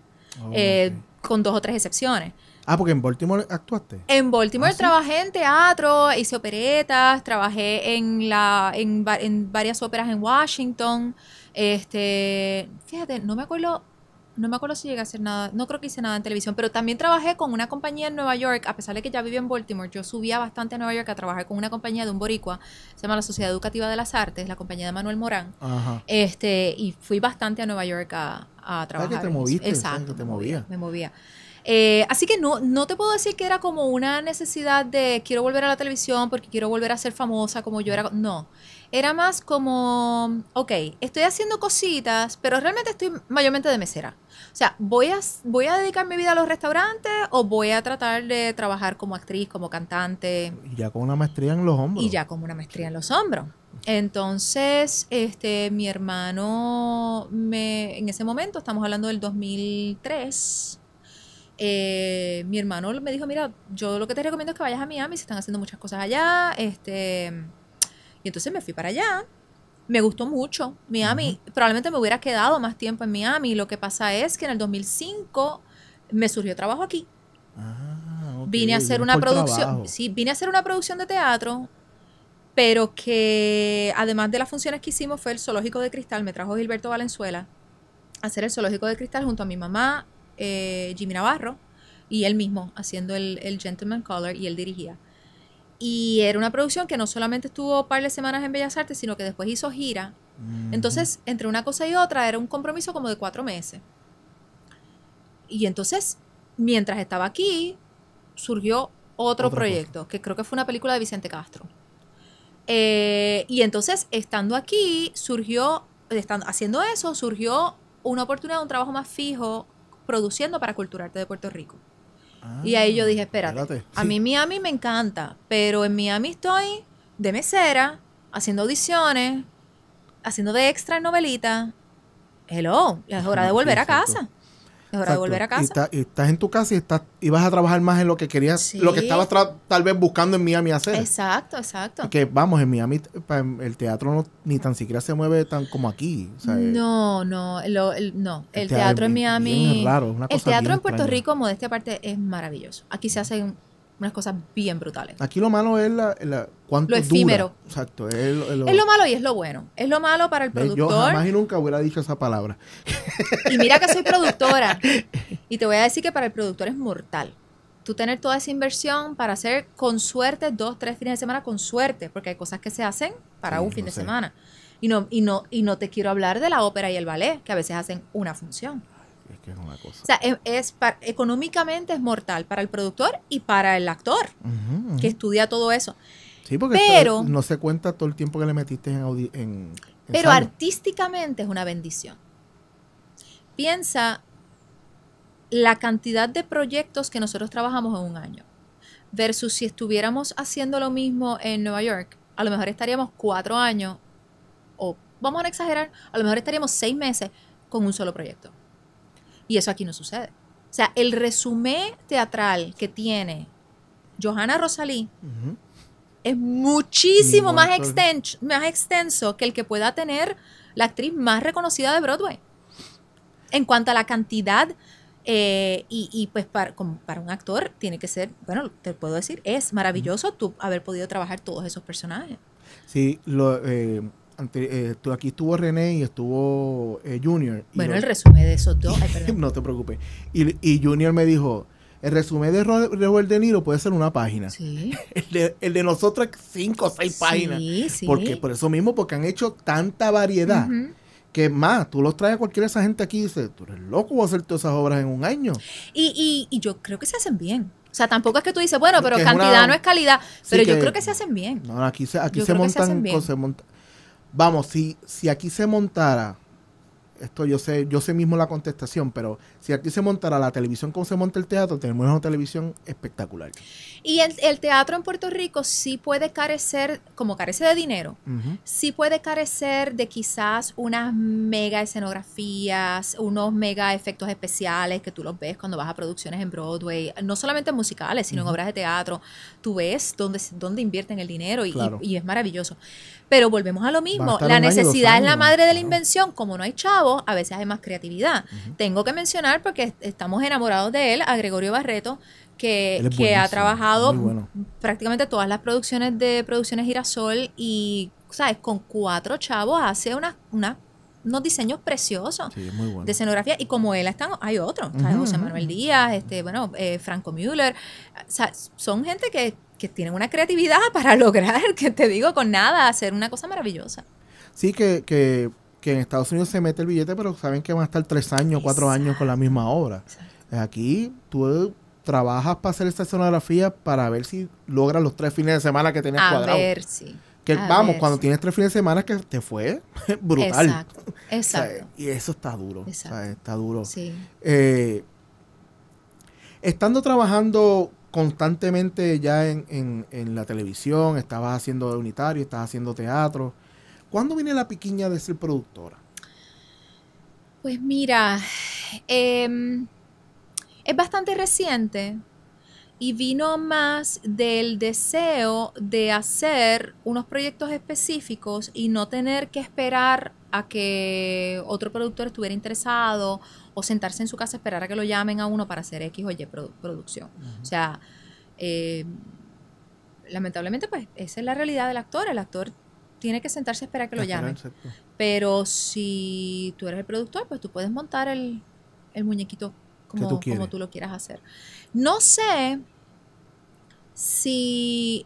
oh, eh, con dos o tres excepciones. Ah, porque en Baltimore actuaste. En Baltimore ¿Ah, trabajé en teatro, hice operetas, trabajé en la en, en varias óperas en Washington. Este, fíjate, no me acuerdo no me acuerdo si llegué a hacer nada, no creo que hice nada en televisión, pero también trabajé con una compañía en Nueva York, a pesar de que ya vivía en Baltimore, yo subía bastante a Nueva York a trabajar con una compañía de un boricua, se llama la Sociedad Educativa de las Artes, la compañía de Manuel Morán, Ajá. este y fui bastante a Nueva York a, trabajar. ¿Sabes que te moviste? Exacto, te movía. Me movía. Eh, así que no, no te puedo decir que era como una necesidad de quiero volver a la televisión porque quiero volver a ser famosa como yo era. No, era más como, ok, estoy haciendo cositas, pero realmente estoy mayormente de mesera. O sea, ¿voy a, ¿voy a dedicar mi vida a los restaurantes o voy a tratar de trabajar como actriz, como cantante? Y ya con una maestría en los hombros. Y ya con una maestría en los hombros. Entonces, este, mi hermano me, en ese momento, estamos hablando del 2003, eh, mi hermano me dijo, mira, yo lo que te recomiendo es que vayas a Miami, se están haciendo muchas cosas allá. Este, y entonces me fui para allá. Me gustó mucho Miami. Probablemente me hubiera quedado más tiempo en Miami. Lo que pasa es que en el 2005 me surgió trabajo aquí. Ah, vine a hacer una producción. Sí, vine a hacer una producción de teatro, pero que además de las funciones que hicimos fue el Zoológico de Cristal. Me trajo Gilberto Valenzuela a hacer el Zoológico de Cristal junto a mi mamá, eh, Jimmy Navarro y él mismo haciendo el, Gentleman Caller y él dirigía. Y era una producción que no solamente estuvo un par de semanas en Bellas Artes, sino que después hizo gira. Mm-hmm. Entonces, entre una cosa y otra, era un compromiso como de cuatro meses. Y entonces, mientras estaba aquí, surgió otro proyecto, que creo que fue una película de Vicente Castro. Eh, y entonces, estando aquí, surgió, estando, haciendo eso, surgió una oportunidad, un trabajo más fijo produciendo para Culturarte de Puerto Rico. Ah, y ahí yo dije, espérate, a mí Miami me encanta, pero en Miami estoy de mesera, haciendo audiciones, haciendo de extra en novelitas. Hello, es hora de volver a casa. Es hora de volver a casa. estás en tu casa y, estás, y vas a trabajar más en lo que querías, lo que estabas tal vez buscando en Miami hacer. Exacto, exacto. Que vamos, en Miami el teatro ni tan siquiera se mueve tan como aquí. Eh, no, no, el, no. El, teatro, en Miami. Es una cosa el teatro en Puerto como Rico, esta parte es maravilloso. Aquí se hacen unas cosas bien brutales. Aquí lo malo es la, la lo efímero. Exacto. Es, lo, malo y es lo bueno. Es lo malo para el productor. Yo jamás y nunca hubiera dicho esa palabra. Y mira que soy productora. Y te voy a decir que para el productor es mortal. Tú tener toda esa inversión para hacer con suerte dos, tres fines de semana con suerte, porque hay cosas que se hacen para un fin de semana. Y no, y, no, y no te quiero hablar de la ópera y el ballet, que a veces hacen una función. Es que es una cosa. O sea, es, económicamente es mortal para el productor y para el actor que estudia todo eso. Sí, porque no se cuenta todo el tiempo que le metiste en... pero artísticamente es una bendición. Piensa la cantidad de proyectos que nosotros trabajamos en un año versus si estuviéramos haciendo lo mismo en Nueva York. A lo mejor estaríamos cuatro años o, vamos a exagerar, a lo mejor estaríamos seis meses con un solo proyecto. Y eso aquí no sucede. O sea, el resumen teatral que tiene Johanna Rosalí es muchísimo más, extenso, más extenso que el que pueda tener la actriz más reconocida de Broadway. En cuanto a la cantidad, eh, y, pues para, un actor tiene que ser, bueno, te puedo decir, es maravilloso tú haber podido trabajar todos esos personajes. Sí, lo, eh, eh, aquí estuvo René y estuvo eh, Junior. bueno, el resumen de esos dos. no te preocupes. Y, Junior me dijo, el resumen de Robert De Niro puede ser una página. el, de, el nosotros cinco o seis páginas. Porque, por eso mismo, porque han hecho tanta variedad. que más, tú los traes a cualquiera de esa gente aquí y dices, tú eres loco, voy a hacer todas esas obras en un año. Y, y, yo creo que se hacen bien. O sea, tampoco es que tú dices, bueno, pero cantidad no es calidad, pero yo creo que se hacen bien. No, aquí se, aquí se montan, se, montan, vamos, si, si aquí se montara, esto yo sé, yo sé mismo la contestación, pero si aquí se montara la televisión como se monta el teatro, tenemos una televisión espectacular. Y el, teatro en Puerto Rico sí puede carecer, como carece de dinero, sí puede carecer de quizás unas mega escenografías, unos mega efectos especiales que tú los ves cuando vas a producciones en Broadway, no solamente musicales, sino en obras de teatro. Tú ves dónde, dónde invierten el dinero y, es maravilloso. Pero volvemos a lo mismo, la necesidad es la madre de la invención, como no hay chavos, a veces hay más creatividad. Tengo que mencionar porque estamos enamorados de él, a Gregorio Barreto, que, ha trabajado prácticamente todas las producciones de Producciones Girasol y, ¿sabes? Con cuatro chavos hace unos diseños preciosos de escenografía y como él están hay otros José Manuel Díaz este bueno eh, Franco Müller son gente que, que tienen una creatividad para lograr que te digo con nada hacer una cosa maravillosa sí que, que que en Estados Unidos se mete el billete, pero saben que van a estar tres años, cuatro años con la misma obra. Aquí tú trabajas para hacer esta escenografía para ver si logras los tres fines de semana que tenías cuadrado. A ver si. Que vamos, cuando tienes tres fines de semana que te fue brutal. Exacto. Exacto. y eso está duro. está duro. Sí. Eh, estando trabajando constantemente ya en, en, en, la televisión, estabas haciendo unitario, estabas haciendo teatro. ¿Cuándo viene la piquiña de ser productora? Pues mira, em, es bastante reciente y vino más del deseo de hacer unos proyectos específicos y no tener que esperar a que otro productor estuviera interesado o sentarse en su casa esperar a que lo llamen a uno para hacer X o Y producción. O sea, em, lamentablemente pues esa es la realidad del actor. El actor tiene que sentarse a esperar que lo llamen. Pero si tú eres el productor, pues tú puedes montar el, el muñequito como tú, como tú lo quieras hacer. No sé si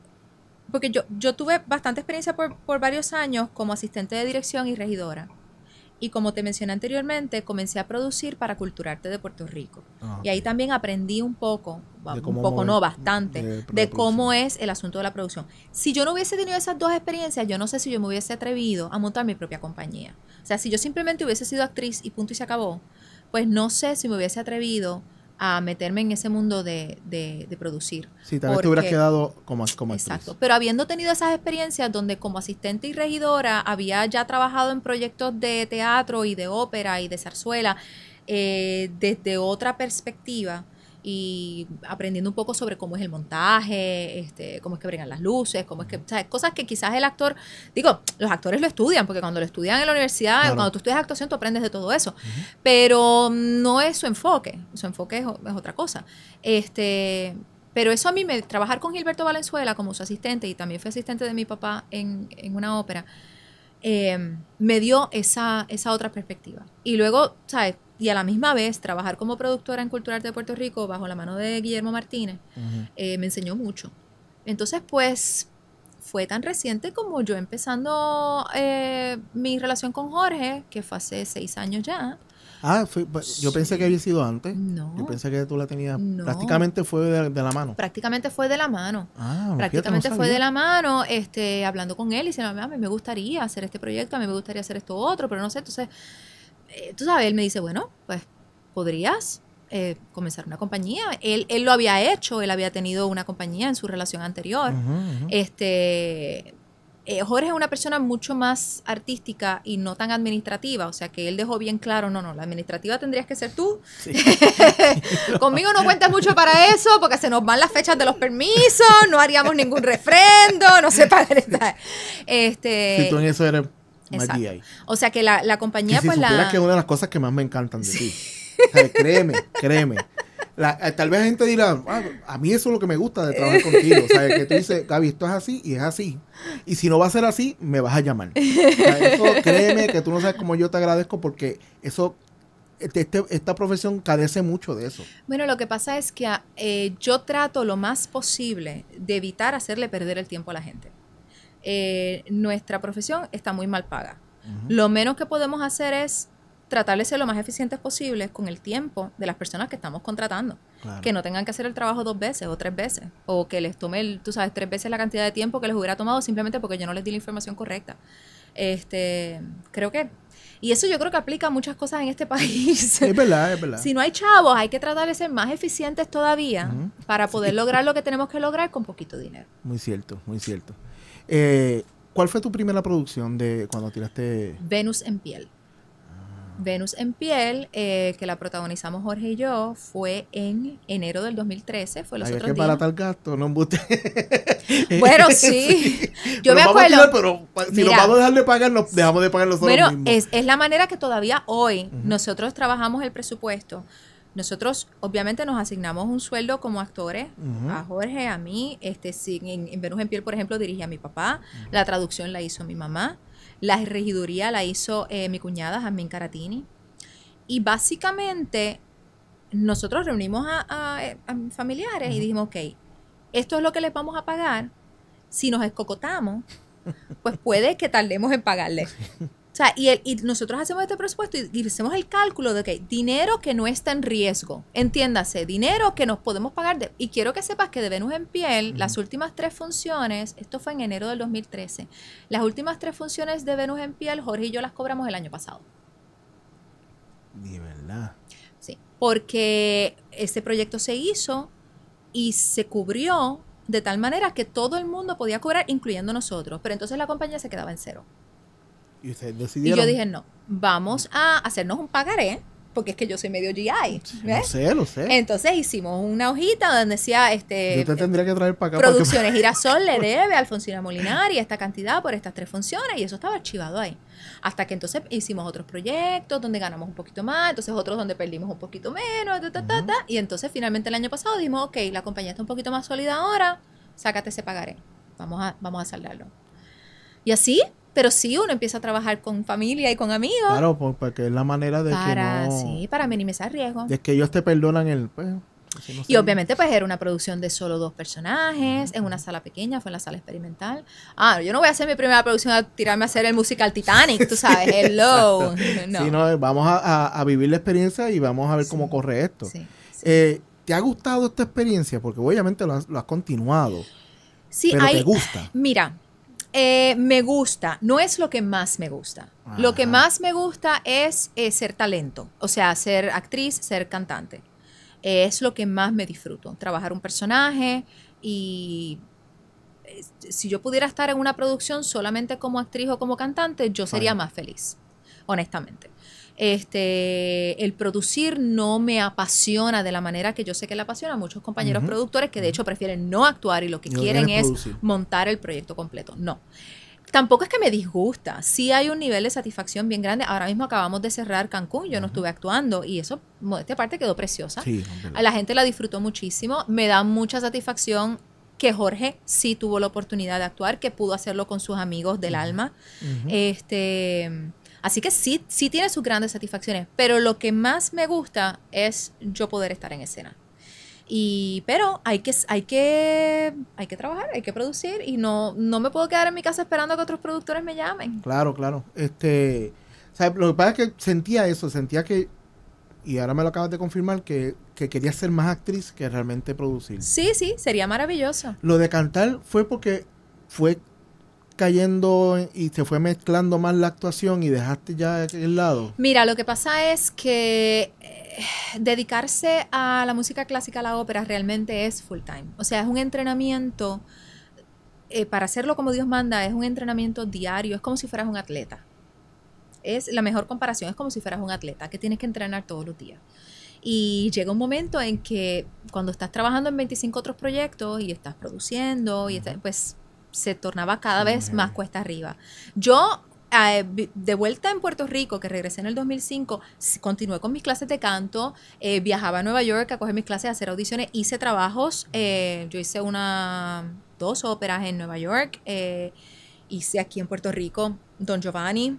porque yo, yo tuve bastante experiencia por, por, varios años como asistente de dirección y regidora y como te mencioné anteriormente, comencé a producir para Culturarte de Puerto Rico. Ah, y ahí también aprendí un poco, un poco no, bastante, de cómo es el asunto de la producción. Si yo no hubiese tenido esas dos experiencias, yo no sé si yo me hubiese atrevido a montar mi propia compañía. O sea, si yo simplemente hubiese sido actriz y punto y se acabó, pues no sé si me hubiese atrevido a meterme en ese mundo de, de, producir. Sí, tal te hubieras quedado como, como Exacto, pero habiendo tenido esas experiencias donde como asistente y regidora había ya trabajado en proyectos de teatro y de ópera y de zarzuela eh, desde otra perspectiva, y aprendiendo un poco sobre cómo es el montaje, este, cómo es que bregan las luces, cómo es que, cosas que quizás el actor, digo, los actores lo estudian, porque cuando lo estudian en la universidad, cuando tú estudias actuación, tú aprendes de todo eso, pero no es su enfoque, su enfoque es, otra cosa. Este, pero eso a mí, me, trabajar con Gilberto Valenzuela como su asistente, y también fue asistente de mi papá en, una ópera, eh, me dio esa, esa otra perspectiva. Y luego, ¿sabes? y a la misma vez trabajar como productora en Cultural de Puerto Rico bajo la mano de Guillermo Martínez eh, me enseñó mucho. Entonces, pues fue tan reciente como yo empezando eh, mi relación con Jorge, que fue hace seis años ya. Ah, pues, yo pensé que había sido antes. No. Yo pensé que tú la tenías. No. Prácticamente fue de, la mano. Prácticamente fue de la mano. Ah, prácticamente fue de la mano, este, hablando con él y diciendo, a mí me gustaría hacer este proyecto, a mí me gustaría hacer esto otro, pero no sé. Entonces, eh, tú sabes, él me dice, bueno, pues podrías eh, comenzar una compañía. Él, lo había hecho, él había tenido una compañía en su relación anterior. Este, eh, Jorge es una persona mucho más artística y no tan administrativa, o sea que él dejó bien claro, no, no, la administrativa tendrías que ser tú. Conmigo no cuentas mucho para eso porque se nos van las fechas de los permisos, no haríamos ningún refrendo, no sé para. Este, tú en este eso eres o sea que la, la compañía, pues la. que es una de las cosas que más me encantan de ti. créeme, créeme. Eh, tal vez la gente dirá, ah, a mí eso es lo que me gusta de trabajar contigo. O sea, que tú dices, Gaby, esto es así y es así. Y si no va a ser así, me vas a llamar. créeme que tú no sabes cómo yo te agradezco porque eso este, este, esta profesión carece mucho de eso. Bueno, lo que pasa es que eh, yo trato lo más posible de evitar hacerle perder el tiempo a la gente eh, nuestra profesión está muy mal paga. Lo menos que podemos hacer es tratar de ser lo más eficientes posible con el tiempo de las personas que estamos contratando. Que no tengan que hacer el trabajo dos veces o tres veces. O que les tome, tú sabes, tres veces la cantidad de tiempo que les hubiera tomado simplemente porque yo no les di la información correcta. Este, creo que... Y eso yo creo que aplica a muchas cosas en este país. Es verdad, es verdad. Si no hay chavos, hay que tratar de ser más eficientes todavía para poder lograr lo que tenemos que lograr con poquito dinero. Muy cierto, muy cierto. Eh, ¿Cuál fue tu primera producción de cuando tiraste? Venus en piel. Venus en piel, eh, que la protagonizamos Jorge y yo, fue en enero del 2013. Fue los para tal gasto, no embuste. Bueno, sí. Yo me acuerdo. pero si vamos a dejar de pagar, dejamos de pagar nosotros bueno, mismos. Es, la manera que todavía hoy nosotros trabajamos el presupuesto. Nosotros obviamente nos asignamos un sueldo como actores, a Jorge, a mí, este, en, Venus en Piel, por ejemplo, dirigí a mi papá, la traducción la hizo mi mamá, la regiduría la hizo eh, mi cuñada, Jasmine Caratini. Y básicamente nosotros reunimos a, familiares y dijimos, ok, esto es lo que les vamos a pagar, si nos escocotamos, pues puede que tardemos en pagarles. O sea, y, nosotros hacemos este presupuesto y, hacemos el cálculo de, que dinero que no está en riesgo, entiéndase, dinero que nos podemos pagar. y quiero que sepas que de Venus en Piel, las últimas tres funciones, esto fue en enero del 2013, las últimas tres funciones de Venus en Piel, Jorge y yo las cobramos el año pasado. Ni verdad. Sí, porque este proyecto se hizo y se cubrió de tal manera que todo el mundo podía cobrar, incluyendo nosotros, pero entonces la compañía se quedaba en cero. Y ustedes decidieron. Y yo dije, no, vamos a hacernos un pagaré, porque es que yo soy medio GI. Lo sé, lo sé. Entonces hicimos una hojita donde decía, este... Yo te tendría que traer para acá. Producciones Girasol le debe a Alfonsina Molinari esta cantidad por estas tres funciones y eso estaba archivado ahí. Hasta que entonces hicimos otros proyectos donde ganamos un poquito más, entonces otros donde perdimos un poquito menos, y entonces finalmente el año pasado dijimos, ok, la compañía está un poquito más sólida ahora, sácate ese pagaré, vamos a, vamos a saldarlo. Y así pero sí uno empieza a trabajar con familia y con amigos. Claro, porque es la manera de para, que no... Sí, para minimizar riesgos. Es que ellos te perdonan el... Pues, y obviamente pues era una producción de solo dos personajes, en una sala pequeña, fue en la sala experimental. Ah, yo no voy a hacer mi primera producción a tirarme a hacer el musical Titanic, tú sabes, hello. no. vamos a, vivir la experiencia y vamos a ver cómo corre esto. Eh, ¿Te ha gustado esta experiencia? Porque obviamente lo has, continuado. Sí, pero hay, te gusta. Mira, eh, me gusta, no es lo que más me gusta. Lo que más me gusta es, eh, ser talento, o sea, ser actriz, ser cantante. Eh, es lo que más me disfruto, trabajar un personaje y eh, si yo pudiera estar en una producción solamente como actriz o como cantante, yo sería más feliz, honestamente este, el producir no me apasiona de la manera que yo sé que le apasiona a muchos compañeros productores que de hecho prefieren no actuar y lo que quieren es montar el proyecto completo. No. Tampoco es que me disgusta, sí hay un nivel de satisfacción bien grande. Ahora mismo acabamos de cerrar Cancún, yo no estuve actuando y eso, esta parte quedó preciosa. la gente la disfrutó muchísimo, me da mucha satisfacción que Jorge sí tuvo la oportunidad de actuar, que pudo hacerlo con sus amigos del alma. Este Así que sí, sí tiene sus grandes satisfacciones, pero lo que más me gusta es yo poder estar en escena. Y, pero hay que, hay que, hay que trabajar, hay que producir y no, no me puedo quedar en mi casa esperando a que otros productores me llamen. Claro, claro. Este, Lo que pasa es que sentía eso, sentía que, y ahora me lo acabas de confirmar, que, que quería ser más actriz que realmente producir. Sí, sí, sería maravilloso. Lo de cantar fue porque fue cayendo y se fue mezclando más la actuación y dejaste ya el lado? Mira, lo que pasa es que eh, dedicarse a la música clásica, a la ópera, realmente es full time. O sea, es un entrenamiento, eh, para hacerlo como Dios manda, es un entrenamiento diario, es como si fueras un atleta. Es la mejor comparación, es como si fueras un atleta que tienes que entrenar todos los días. Y llega un momento en que cuando estás trabajando en 25 otros proyectos y estás produciendo, y estás, pues se tornaba cada vez más cuesta arriba. Yo, eh, de vuelta en Puerto Rico, que regresé en el 2005, continué con mis clases de canto, eh, viajaba a Nueva York a coger mis clases, a hacer audiciones, hice trabajos, eh, yo hice una, dos óperas en Nueva York, hice aquí en Puerto Rico Don Giovanni,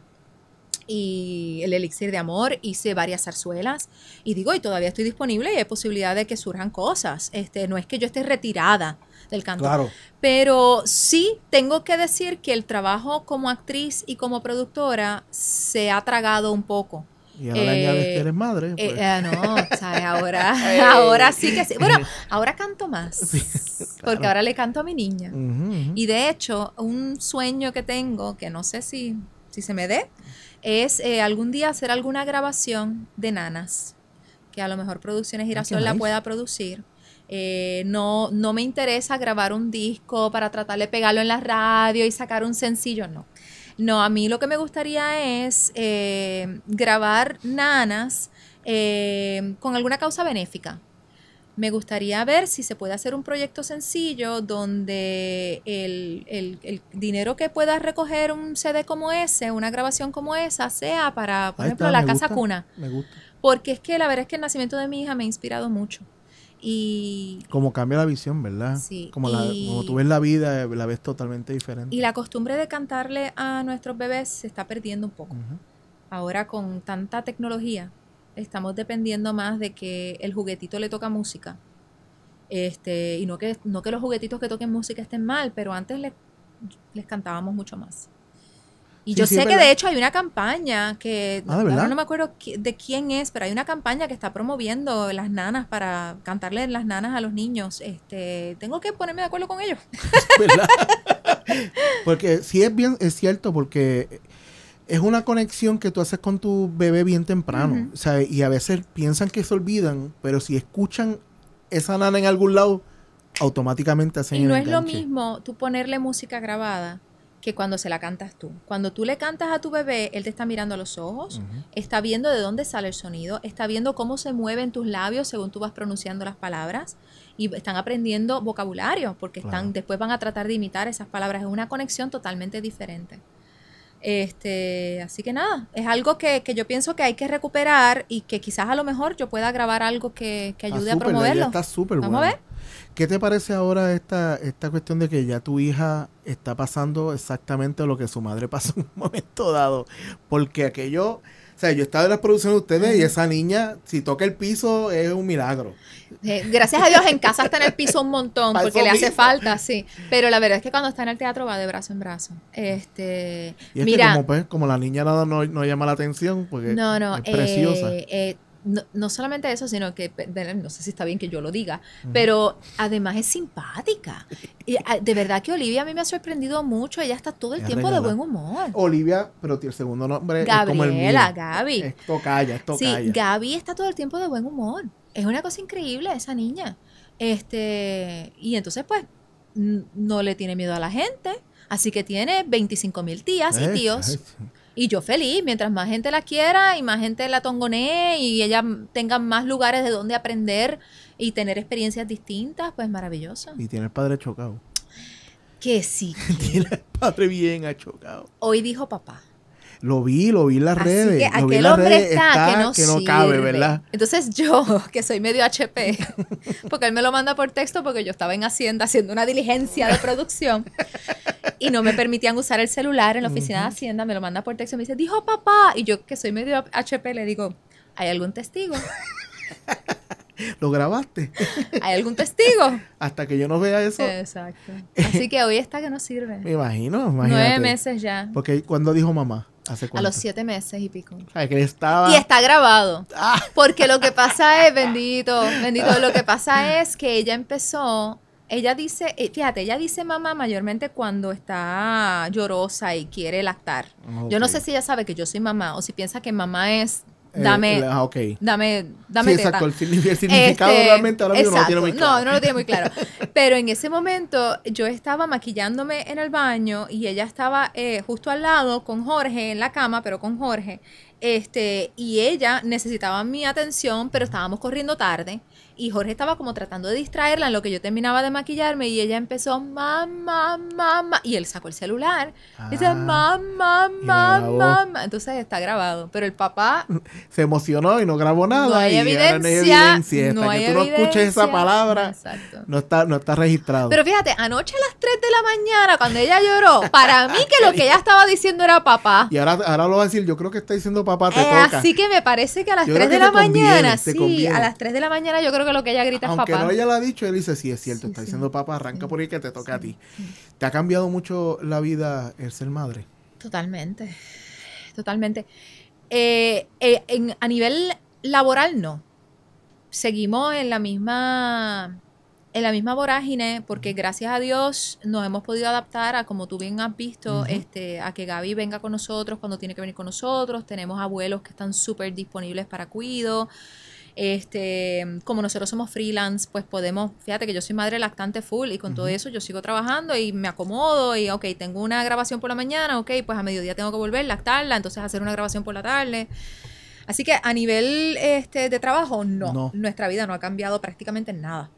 y el elixir de amor, hice varias zarzuelas y digo, y todavía estoy disponible y hay posibilidad de que surjan cosas. Este, no es que yo esté retirada del canto. Pero sí tengo que decir que el trabajo como actriz y como productora se ha tragado un poco. Y ahora ya ves que eh, eres madre. Eh, pues. ah, no, ¿sabes? ahora, ahora sí que sí. Bueno, ahora canto más. Porque ahora le canto a mi niña. Y de hecho, un sueño que tengo, que no sé si, si se me dé, es eh, algún día hacer alguna grabación de nanas. Que a lo mejor Producciones ah, Girasol la pueda producir. Eh, no, no me interesa grabar un disco para tratar de pegarlo en la radio y sacar un sencillo, no. No, a mí lo que me gustaría es eh, grabar nanas eh, con alguna causa benéfica. Me gustaría ver si se puede hacer un proyecto sencillo donde el, el, dinero que pueda recoger un CD como ese, una grabación como esa, sea para, por ejemplo, la Casa Cuna. Me gusta. Porque es que la verdad es que el nacimiento de mi hija me ha inspirado mucho. Y, como cambia la visión, ¿verdad? Sí. Como, la, tú ves la vida, la ves totalmente diferente. Y la costumbre de cantarle a nuestros bebés se está perdiendo un poco. Ahora con tanta tecnología, estamos dependiendo más de que el juguetito le toca música. Este, y no que, no que los juguetitos que toquen música estén mal, pero antes les cantábamos mucho más. Y yo sé que de hecho hay una campaña que ah, no me acuerdo de quién es, pero hay una campaña que está promoviendo las nanas para cantarle las nanas a los niños. Este, tengo que ponerme de acuerdo con ellos. porque sí es bien es cierto porque es una conexión que tú haces con tu bebé bien temprano, o sea Y a veces piensan que se olvidan, pero si escuchan esa nana en algún lado, automáticamente hacen Y no es lo mismo tú ponerle música grabada que cuando se la cantas tú. Cuando tú le cantas a tu bebé, él te está mirando a los ojos, está viendo de dónde sale el sonido, está viendo cómo se mueven tus labios según tú vas pronunciando las palabras y están aprendiendo vocabulario porque están después van a tratar de imitar esas palabras. Es una conexión totalmente diferente. Este, así que nada, es algo que, yo pienso que hay que recuperar y que quizás a lo mejor yo pueda grabar algo que, ayude a ah, promoverlo. Está súper ver. ¿Qué te parece ahora esta, esta cuestión de que ya tu hija está pasando exactamente lo que su madre pasó en un momento dado? Porque aquello... O sea, yo estaba en las producciones de ustedes y esa niña, si toca el piso, es un milagro. Eh, gracias a Dios, en casa está en el piso un montón, porque le hace falta, sí. Pero la verdad es que cuando está en el teatro va de brazo en brazo. Este, y mira, pues, como, la niña nada no, llama la atención, porque no, es preciosa. Eh, eh, no, solamente eso, sino que, no sé si está bien que yo lo diga, pero además es simpática. Y, de verdad que Olivia a mí me ha sorprendido mucho, ella está todo el tiempo de buen humor. Olivia, pero el segundo nombre es como el mío. Gaby. Esto calla, esto sí, Gaby está todo el tiempo de buen humor. Es una cosa increíble esa niña. Este, y entonces pues no le tiene miedo a la gente, así que tiene 25 mil tías y tíos. Y yo feliz, mientras más gente la quiera y más gente la tongonee y ella tenga más lugares de donde aprender y tener experiencias distintas, pues maravilloso. Y tiene el padre chocado. Que sí. tiene el padre bien achocado. Hoy dijo papá. Lo vi, lo vi en las redes. lo está, que no, cabe, ¿verdad? Entonces yo, que soy medio HP, porque él me lo manda por texto porque yo estaba en Hacienda haciendo una diligencia de producción y no me permitían usar el celular en la oficina de Hacienda, me lo manda por texto y me dice, dijo papá, y yo que soy medio HP le digo, ¿hay algún testigo? lo grabaste. ¿Hay algún testigo? Hasta que yo no vea eso. Exacto. Así que hoy está que no sirve. Me imagino, imagínate. Nueve meses ya. Porque cuando dijo mamá. ¿Hace cuánto? A los siete meses y pico. que estaba... Y está grabado. Ah. Porque lo que pasa es, bendito, bendito, lo que pasa es que ella empezó ella dice, eh, fíjate, ella dice mamá mayormente cuando está llorosa y quiere lactar. Yo no sé si ella sabe que yo soy mamá o si piensa que mamá es Dame, eh, Dame, ah, dame exacto. El, significado este, realmente ahora mismo no lo tiene muy claro. No, no lo tiene muy claro. Pero en ese momento yo estaba maquillándome en el baño y ella estaba eh, justo al lado con Jorge en la cama, pero con Jorge. Este, y ella necesitaba mi atención, pero estábamos corriendo tarde y Jorge estaba como tratando de distraerla en lo que yo terminaba de maquillarme y ella empezó, mamá, mamá, y él sacó el celular. y dice, mamá, mamá, mamá. Entonces está grabado, pero el papá... Se emocionó y no grabó nada. No hay evidencia. No hay evidencia. No tú no escuches esa palabra, No, está, no está registrado. Pero fíjate, anoche a las 3 de la mañana, cuando ella lloró, para mí que lo que ella estaba diciendo era papá. Y ahora, ahora lo va a decir, yo creo que está diciendo papá, te eh, Así que me parece que a las 3 de la mañana, sí, a las 3 de la mañana yo creo que lo que ella grita es papá. Aunque no ella lo ha dicho, él dice, sí, es cierto, está diciendo papá, arranca por ahí que te toca a ti. ¿Te ha cambiado mucho la vida el ser madre? Totalmente, totalmente. Eh, eh, a nivel laboral, no. Seguimos en la misma en la misma vorágine, porque gracias a Dios nos hemos podido adaptar a, como tú bien has visto, este, a que Gaby venga con nosotros cuando tiene que venir con nosotros. Tenemos abuelos que están súper disponibles para cuido. Este, como nosotros somos freelance, pues podemos, fíjate que yo soy madre lactante full y con todo eso yo sigo trabajando y me acomodo y, ok, tengo una grabación por la mañana, ok, pues a mediodía tengo que volver, lactarla, entonces hacer una grabación por la tarde. Así que a nivel este, de trabajo, no, nuestra vida no ha cambiado prácticamente nada.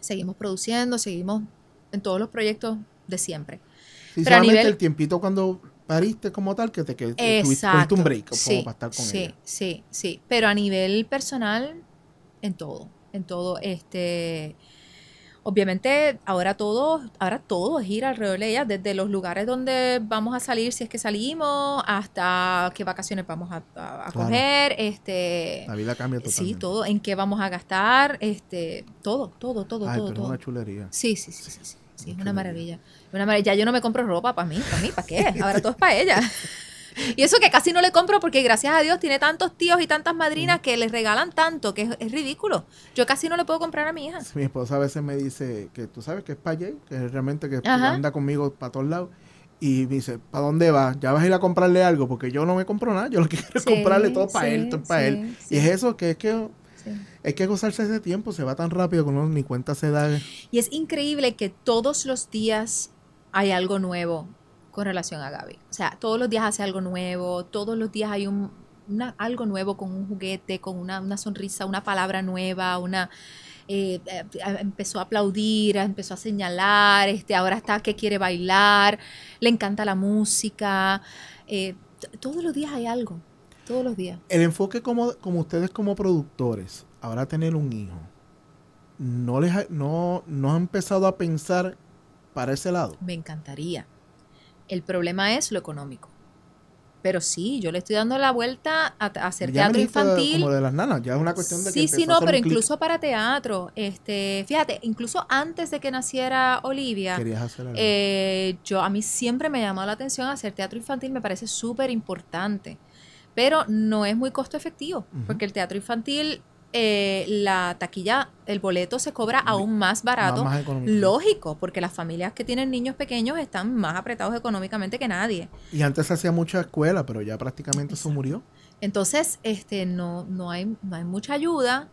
Seguimos produciendo, seguimos en todos los proyectos de siempre. el tiempito cuando pariste como tal que te que, tuviste un break sí, como para estar con sí, ella. Sí, sí, Pero a nivel personal, en todo, en todo, este. Obviamente, ahora todo, ahora todo gira alrededor de ella, desde los lugares donde vamos a salir, si es que salimos, hasta qué vacaciones vamos a, a, coger, este. La vida cambia totalmente. Sí, todo, en qué vamos a gastar, este, todo, todo, todo, Ay, todo, pero todo. Es una chulería. sí, sí, sí, sí, sí es una maravilla una madre, ya yo no me compro ropa para mí, para mí, ¿para qué? Ahora todo es para ella. Y eso que casi no le compro porque gracias a Dios tiene tantos tíos y tantas madrinas mm. que les regalan tanto, que es, ridículo. Yo casi no le puedo comprar a mi hija. Mi esposa a veces me dice que tú sabes que es para ella. que realmente que anda conmigo para todos lados. Y me dice, ¿para dónde va ¿Ya vas a ir a comprarle algo? Porque yo no me compro nada, yo lo que quiero es comprarle todo para él, para él. Y es eso, que es que es que gozarse ese tiempo, se va tan rápido que uno ni cuenta se da. Y es increíble que todos los días hay algo nuevo con relación a Gaby. O sea, todos los días hace algo nuevo, todos los días hay un, algo nuevo con un juguete, con una, sonrisa, una palabra nueva, una... Eh, eh, empezó a aplaudir, empezó a señalar, este, ahora está que quiere bailar, le encanta la música. Eh, todos los días hay algo, todos los días. El enfoque como, como ustedes como productores, ahora tener un hijo, no les ha, no, no han empezado a pensar para ese lado? Me encantaría. El problema es lo económico. Pero sí, yo le estoy dando la vuelta a, hacer teatro infantil. como de las nanas, ya es una cuestión de. Sí, sí, no, pero incluso para teatro. este Fíjate, incluso antes de que naciera Olivia, eh, yo a mí siempre me ha llamado la atención hacer teatro infantil, me parece súper importante. Pero no es muy costo efectivo, porque el teatro infantil eh, la taquilla, el boleto se cobra aún más barato. lógico, porque las familias que tienen niños pequeños están más apretados económicamente que nadie. Y antes se hacía mucha escuela, pero ya prácticamente eso murió. Entonces, este, no, no, hay, mucha ayuda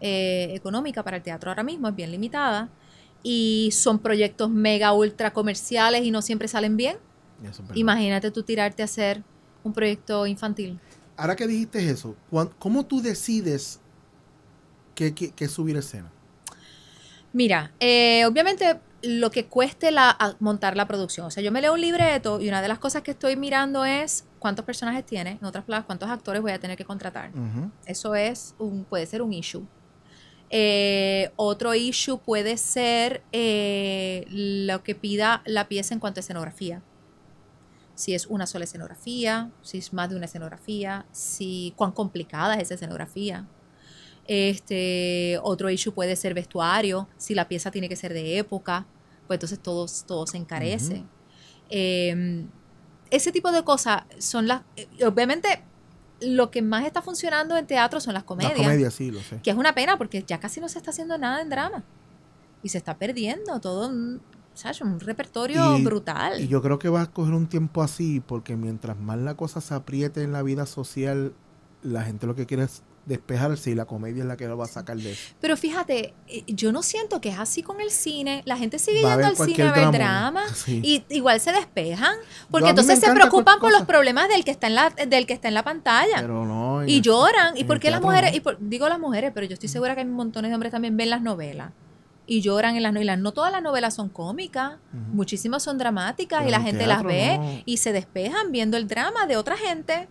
eh, económica para el teatro ahora mismo, es bien limitada. Y son proyectos mega ultra comerciales y no siempre salen bien. Imagínate tú tirarte a hacer un proyecto infantil. Ahora que dijiste eso, ¿cómo tú decides qué, es subir escena? Mira, eh, obviamente lo que cueste la, montar la producción. O sea, yo me leo un libreto y una de las cosas que estoy mirando es cuántos personajes tiene, en otras palabras, cuántos actores voy a tener que contratar. Eso es un, puede ser un issue. Eh, otro issue puede ser eh, lo que pida la pieza en cuanto a escenografía. Si es una sola escenografía, si es más de una escenografía, si cuán complicada es esa escenografía. Este, otro issue puede ser vestuario, si la pieza tiene que ser de época, pues entonces todo, todo se encarece. Em, ese tipo de cosas son las... Eh, obviamente, lo que más está funcionando en teatro son las comedias. sí, lo sé. Que es una pena porque ya casi no se está haciendo nada en drama. Y se está perdiendo todo un, ¿sabes? un repertorio brutal. Y yo creo que va a coger un tiempo así porque mientras más la cosa se apriete en la vida social, la gente lo que quiere es Despejar y la comedia es la que lo va a sacar de eso. Pero fíjate, eh, yo no siento que es así con el cine. La gente sigue yendo al cine a ver drama, y igual se despejan, porque entonces se preocupan por los problemas del que está en la del que está en la pantalla. y, lloran, ¿y por qué las mujeres? Y digo las mujeres, pero yo estoy segura que hay montones de hombres también ven las novelas y lloran en las novelas. No todas las novelas son cómicas, muchísimas son dramáticas y la gente las ve y se despejan viendo el drama de otra gente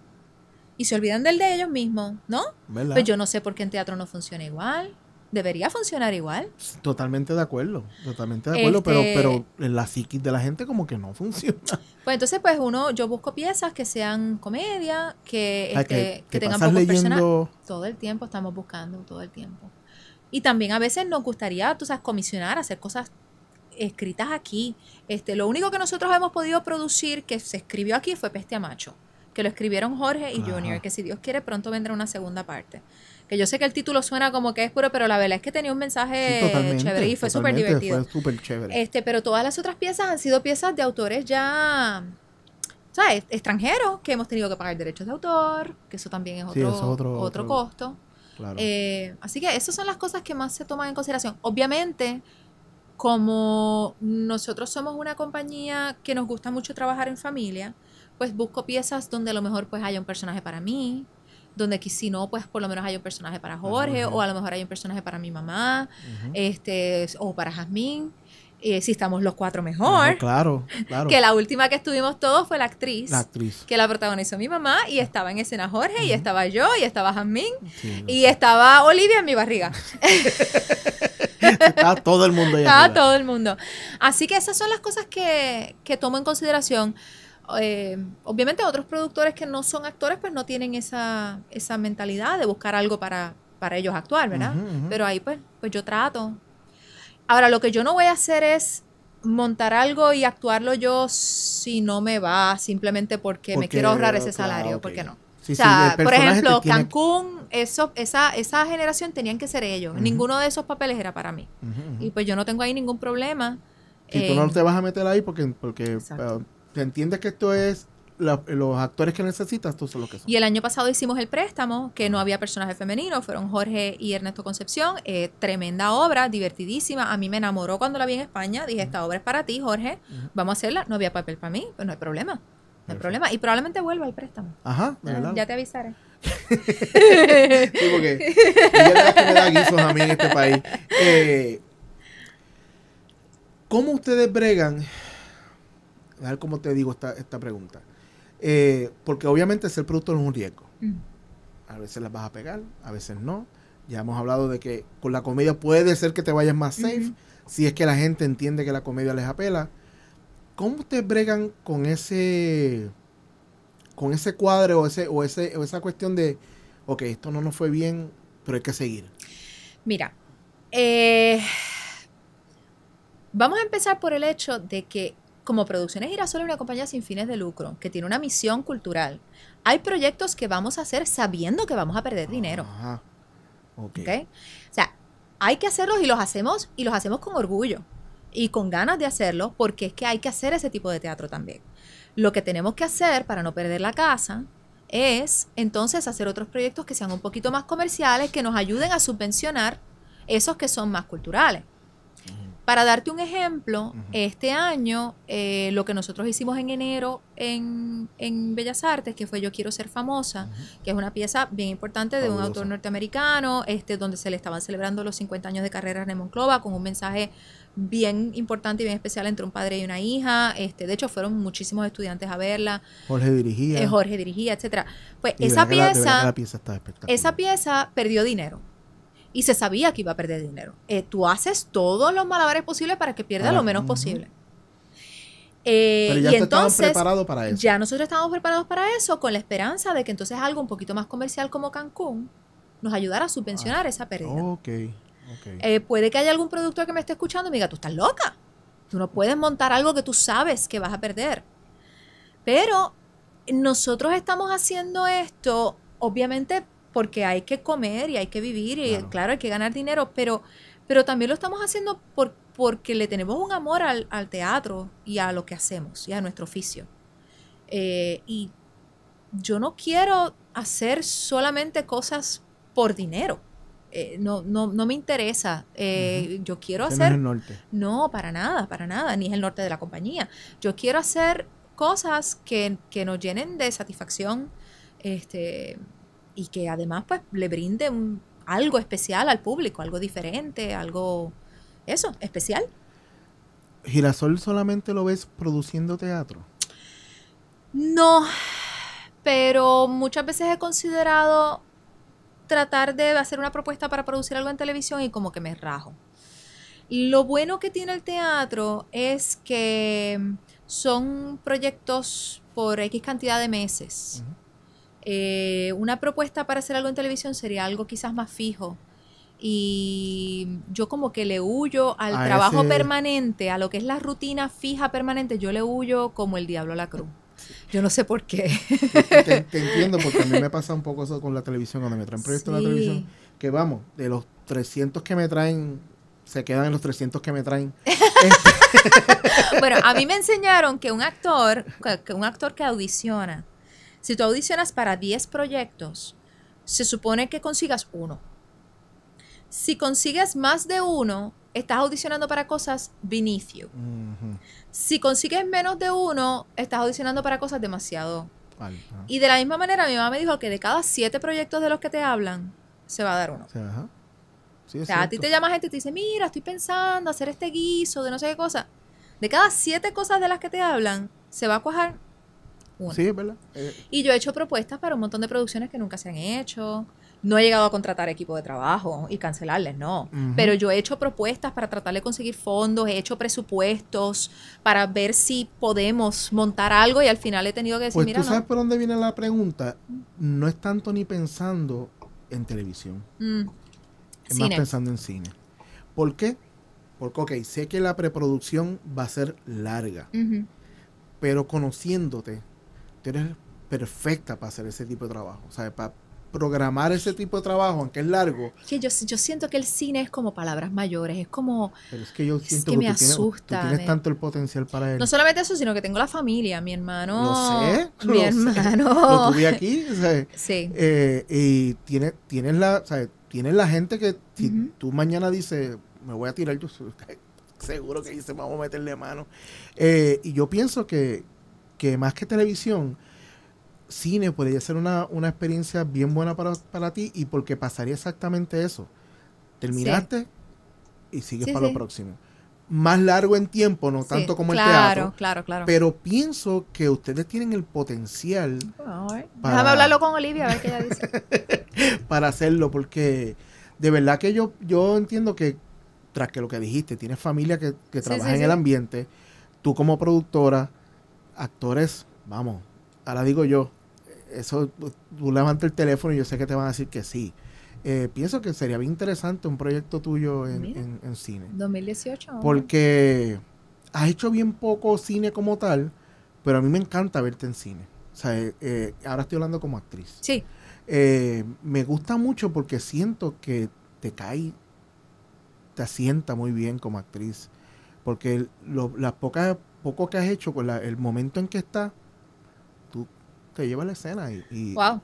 y se olvidan del de ellos mismos, ¿no? Pues yo no sé por qué en teatro no funciona igual. Debería funcionar igual. Pues, totalmente de acuerdo, totalmente de acuerdo, pero este, pero, en la psiquis de la gente como que no funciona. Pues entonces, pues uno, yo busco piezas que sean comedia, que, este, tengan poco personal. Todo el tiempo estamos buscando, todo el tiempo. Y también a veces nos gustaría, tú sabes, comisionar, hacer cosas escritas aquí. Este, lo único que nosotros hemos podido producir que se escribió aquí fue Peste a Macho que lo escribieron Jorge y Junior, que si Dios quiere pronto vendrá una segunda parte. Que yo sé que el título suena como que es puro, pero la verdad es que tenía un mensaje chévere y fue súper divertido. Este, pero todas las otras piezas han sido piezas de autores ya o extranjeros que hemos tenido que pagar derechos de autor, que eso también es otro, costo. Eh, así que esas son las cosas que más se toman en consideración. Obviamente, como nosotros somos una compañía que nos gusta mucho trabajar en familia, pues busco piezas donde a lo mejor pues haya un personaje para mí, donde si no, pues por lo menos haya un personaje para Jorge, o a lo mejor hay un personaje para mi mamá, este, o para Jazmín. Eh, si estamos los cuatro mejor. claro, claro. Que la última que estuvimos todos fue la actriz. La actriz. Que la protagonizó mi mamá y estaba en escena Jorge y estaba yo y estaba Jasmine y estaba Olivia en mi barriga. está todo el mundo ya. todo el mundo. Así que esas son las cosas que, que tomo en consideración. Eh, obviamente otros productores que no son actores pues no tienen esa, mentalidad de buscar algo para, para ellos actuar, ¿verdad? Pero ahí pues, pues yo trato. Ahora, lo que yo no voy a hacer es montar algo y actuarlo yo si no me va, simplemente porque, me quiero ahorrar ese ah, salario, ¿por qué no. o sea, por ejemplo, Cancún, eso, esa, esa generación tenían que ser ellos. Ninguno de esos papeles era para mí. Y pues yo no tengo ahí ningún problema. Y tú no eh, te vas a meter ahí porque, porque ¿Te entiendes que esto es los actores que necesitas, Tú son que son. Y el año pasado hicimos el préstamo, que no había personajes femenino, fueron Jorge y Ernesto Concepción. Eh, tremenda obra, divertidísima. A mí me enamoró cuando la vi en España. Dije, esta obra es para ti, Jorge. Vamos a hacerla. No había papel para mí, pues no hay problema. No hay problema. Y probablemente vuelva el préstamo. Ajá, ya te avisaré. sí, porque ella que me da guisos a mí en este país. Eh, ¿Cómo ustedes bregan? A ver cómo te digo esta, esta pregunta. Eh, porque obviamente ser producto no es un riesgo. Mm. A veces las vas a pegar, a veces no. Ya hemos hablado de que con la comedia puede ser que te vayas más safe, si es que la gente entiende que la comedia les apela. ¿Cómo ustedes bregan con ese con ese cuadro o, ese, o, ese, esa cuestión de, ok, esto no nos fue bien, pero hay que seguir? Mira, eh, vamos a empezar por el hecho de que como Producciones Girasol es una compañía sin fines de lucro, que tiene una misión cultural. Hay proyectos que vamos a hacer sabiendo que vamos a perder dinero. Ajá. O sea, hay que hacerlos y los hacemos y los hacemos con orgullo y con ganas de hacerlo porque es que hay que hacer ese tipo de teatro también. Lo que tenemos que hacer para no perder la casa es entonces hacer otros proyectos que sean un poquito más comerciales, que nos ayuden a subvencionar esos que son más culturales. Para darte un ejemplo, este año eh, lo que nosotros hicimos en enero en, Bellas Artes, que fue Yo Quiero Ser Famosa, que es una pieza bien importante de un autor norteamericano, este, donde se le estaban celebrando los 50 años de carrera a Clova, con un mensaje bien importante y bien especial entre un padre y una hija. Este, de hecho, fueron muchísimos estudiantes a verla. Jorge dirigía. Eh, Jorge dirigía, etcétera. Pues esa pieza, esa pieza perdió dinero y se sabía que iba a perder dinero. Eh, tú haces todos los malabares posibles para que pierda lo menos posible. Eh, Pero ya y entonces, para eso. Ya nosotros estábamos preparados para eso con la esperanza de que entonces algo un poquito más comercial como Cancún nos ayudara a subvencionar ah, esa pérdida. Ok, okay. Eh, puede que haya algún productor que me esté escuchando y me diga, tú estás loca. Tú no puedes montar algo que tú sabes que vas a perder. Pero nosotros estamos haciendo esto, obviamente, porque hay que comer y hay que vivir y claro, hay que ganar dinero, pero, pero también lo estamos haciendo por, porque le tenemos un amor al, teatro y a lo que hacemos y a nuestro oficio. Eh, y yo no quiero hacer solamente cosas por dinero. Eh, no, no, me interesa. Eh, yo quiero hacer. No, no, para nada, para nada, ni es el norte de la compañía. Yo quiero hacer cosas que, que nos llenen de satisfacción, este, y que además pues le brinde algo especial al público, algo diferente, algo, eso, especial. ¿Girasol solamente lo ves produciendo teatro? No, pero muchas veces he considerado tratar de hacer una propuesta para producir algo en televisión y como que me rajo. Lo bueno que tiene el teatro es que son proyectos por X cantidad de meses. Eh, una propuesta para hacer algo en televisión sería algo quizás más fijo. Y yo como que le huyo al trabajo permanente, a lo que es la rutina fija permanente, yo le huyo como el diablo a la cruz. Yo no sé por qué. Te, entiendo, porque a mí me pasa un poco eso con la televisión, cuando me traen proyectos en la televisión, que vamos, de los 300 que me traen, se quedan en los 300 que me traen. bueno, a mí me enseñaron que un actor, que un actor que audiciona, si tú audicionas para 10 proyectos, se supone que consigas uno. Si consigues más de uno, estás audicionando para cosas vinicio. Si consigues menos de uno, estás audicionando para cosas demasiado. Y de la misma manera, mi mamá me dijo que de cada 7 proyectos de los que te hablan, se va a dar uno. o sea, a ti te llama gente y te dice, mira, estoy pensando hacer este guiso de no sé qué cosa. De cada siete cosas de las que te hablan, se va a cuajar ¿verdad? Eh, y yo he hecho propuestas para un montón de producciones que nunca se han hecho. No he llegado a contratar equipo de trabajo y cancelarles, no. Pero yo he hecho propuestas para tratar de conseguir fondos, he hecho presupuestos para ver si podemos montar algo y al final he tenido que decir, pues, mira. ¿Tú sabes por dónde viene la pregunta? No es tanto ni pensando en televisión. Mm. Es más pensando en cine. ¿Por qué? Porque, ok, sé que la preproducción va a ser larga, pero conociéndote, eres perfecta para hacer ese tipo de trabajo, ¿sabes? Para programar ese tipo de trabajo, aunque es largo. Que yo, yo siento que el cine es como palabras mayores, es como... Pero es que yo siento que, me asusta. Tienes, tanto el potencial para él. No solamente eso, sino que tengo la familia, mi hermano... sé, mi hermano... Lo tuve aquí, ¿sabes? Sí. Eh, y tienes, tienes, la, tienes la gente que si tú mañana dices, me voy a tirar, yo seguro que me vamos a meterle mano. Eh, y yo pienso que, que más que televisión, cine podría ser una, experiencia bien buena para, ti y porque pasaría exactamente eso. Terminaste y sigues para lo próximo. Más largo en tiempo, no tanto como el teatro. Claro, claro, Pero pienso que ustedes tienen el potencial. Déjame hablarlo con Olivia, a ver qué ella dice. para hacerlo, porque de verdad que yo, yo entiendo que, tras que lo que dijiste, tienes familia que, que trabaja en el ambiente, tú como productora, actores, vamos, ahora digo yo, eso tú levantas el teléfono y yo sé que te van a decir que sí. Eh, pienso que sería bien interesante un proyecto tuyo en, cine. 2018. Porque has hecho bien poco cine como tal, pero a mí me encanta verte en cine. O sea, eh, eh, ahora estoy hablando como actriz. Sí. me gusta mucho porque siento que te cae, te asienta muy bien como actriz. Porque las pocas poco que has hecho, con pues, el momento en que está tú te llevas la escena.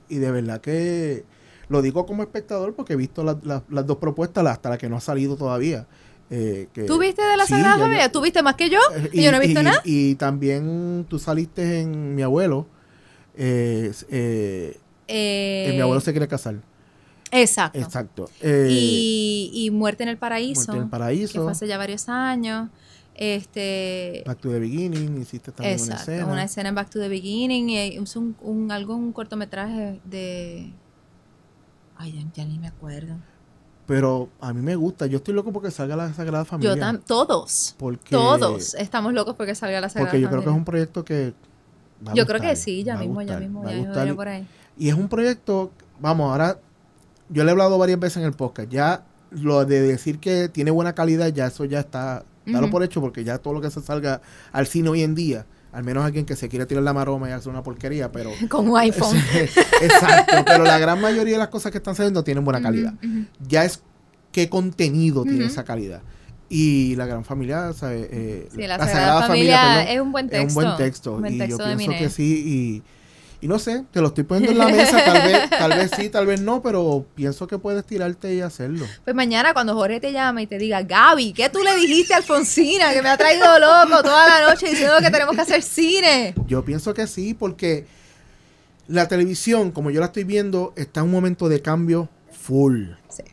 Y, de verdad que lo digo como espectador porque he visto las dos propuestas, hasta la que no ha salido todavía. Eh, ¿Tú viste de la sí, Sagrada ¿Tú viste más que yo? Y, eh, yo no he visto nada. Y también tú saliste en Mi Abuelo. Eh, eh, Mi Abuelo se quiere casar. Exacto. Exacto. y, y, Muerte en el Paraíso. en el Paraíso. Que fue hace ya varios años. Este, Back to the Beginning, hiciste también una escena. una escena en Back to the Beginning y un, algún cortometraje de... Ay, ya, ni me acuerdo. Pero a mí me gusta, yo estoy loco porque salga la Sagrada Familia. Yo también, todos. todos estamos locos porque salga la Sagrada Familia. Porque yo creo que es un proyecto que... yo creo que sí, ya mismo, ya mismo, ya mismo, por ahí. Y es un proyecto, vamos, ahora yo le he hablado varias veces en el podcast, ya lo de decir que tiene buena calidad, ya eso ya está Dalo por hecho porque ya todo lo que se salga al cine hoy en día, al menos alguien que se quiera tirar la maroma y hacer una porquería, pero... Con iPhone. Exacto, pero la gran mayoría de las cosas que están saliendo tienen buena calidad. Ya es qué contenido tiene esa calidad y la gran familia ¿sabes? Eh, la, sagrada, familia, es un buen texto es un buen texto, yo pienso que sí y y no sé, te lo estoy poniendo en la mesa, tal vez, tal vez sí, tal vez no, pero pienso que puedes tirarte y hacerlo. Pues mañana cuando Jorge te llame y te diga, Gaby, ¿qué tú le dijiste a Alfonsina que me ha traído loco toda la noche diciendo que tenemos que hacer cine? Yo pienso que sí, porque la televisión, como yo la estoy viendo, está en un momento de cambio full. Sí.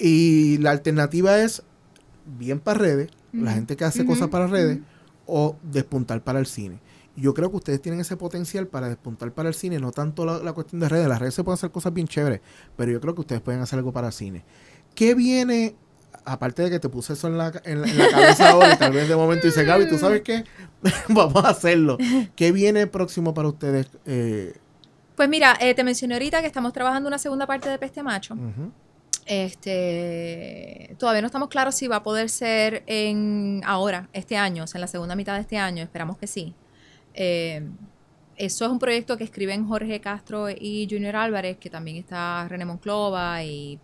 Y la alternativa es bien para redes, la gente que hace cosas para redes, o despuntar para el cine yo creo que ustedes tienen ese potencial para despuntar para el cine, no tanto la, cuestión de redes. Las redes se pueden hacer cosas bien chéveres, pero yo creo que ustedes pueden hacer algo para el cine. ¿Qué viene? Aparte de que te puse eso en la, cabeza ahora, tal vez de momento dice Gaby, ¿tú sabes qué? Vamos a hacerlo. ¿Qué viene próximo para ustedes? Eh? Pues mira, eh, te mencioné ahorita que estamos trabajando una segunda parte de Peste Macho. Este, todavía no estamos claros si va a poder ser en ahora, este año, o sea, en la segunda mitad de este año. Esperamos que sí. Eh, eso es un proyecto que escriben Jorge Castro y Junior Álvarez, que también está René Monclova y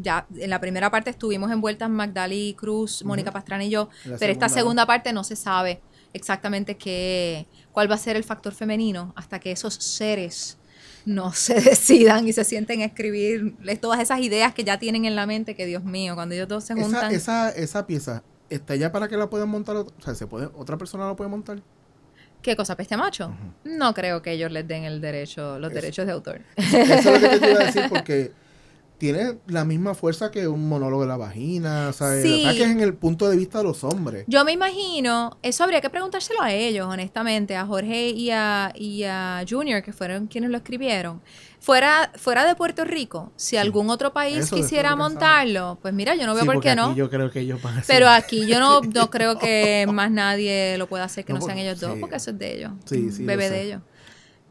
ya en la primera parte estuvimos envueltas Magdalí Cruz, Mónica Pastrana y yo, pero esta segunda parte no se sabe exactamente qué, cuál va a ser el factor femenino hasta que esos seres no se decidan y se sienten a escribir todas esas ideas que ya tienen en la mente, que Dios mío, cuando ellos dos se juntan. Esa, esa, pieza, ¿está ya para que la puedan montar? O sea, ¿se puede, ¿otra persona la puede montar? ¿Qué cosa? ¿Peste macho? No creo que ellos les den el derecho, los derechos de autor. Eso es lo que te iba a decir porque tiene la misma fuerza que un monólogo de la vagina, ¿sabes? Sí. que es en el punto de vista de los hombres. Yo me imagino, eso habría que preguntárselo a ellos, honestamente, a Jorge y a, Junior, que fueron quienes lo escribieron. Fuera, fuera de Puerto Rico, si algún otro país quisiera montarlo, pues mira, yo no veo por qué no. Yo creo que ellos van a Pero aquí yo no, no creo que más nadie lo pueda hacer que no, sean pues, ellos dos, porque eso es de ellos. Sí, sí. Bebé de ellos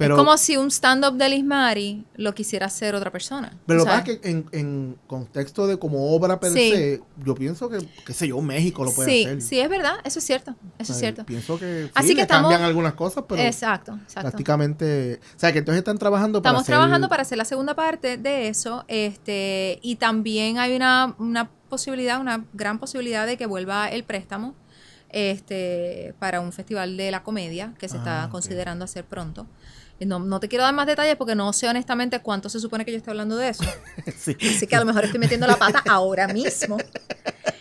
es como si un stand-up de Mari lo quisiera hacer otra persona. Pero lo que pasa es que en, contexto de como obra per se, yo pienso que, qué sé yo, México lo puede hacer. Sí, es verdad, eso es cierto, eso es cierto. Pienso que Así que cambian algunas cosas, pero exacto, prácticamente... O sea, que entonces están trabajando estamos para Estamos trabajando para hacer la segunda parte de eso, este y también hay una, posibilidad, una gran posibilidad de que vuelva el préstamo este para un festival de la comedia que se está ah, considerando hacer pronto. No, no, te quiero dar más detalles porque no sé honestamente cuánto se supone que yo esté hablando de eso. Así que a lo mejor estoy metiendo la pata ahora mismo.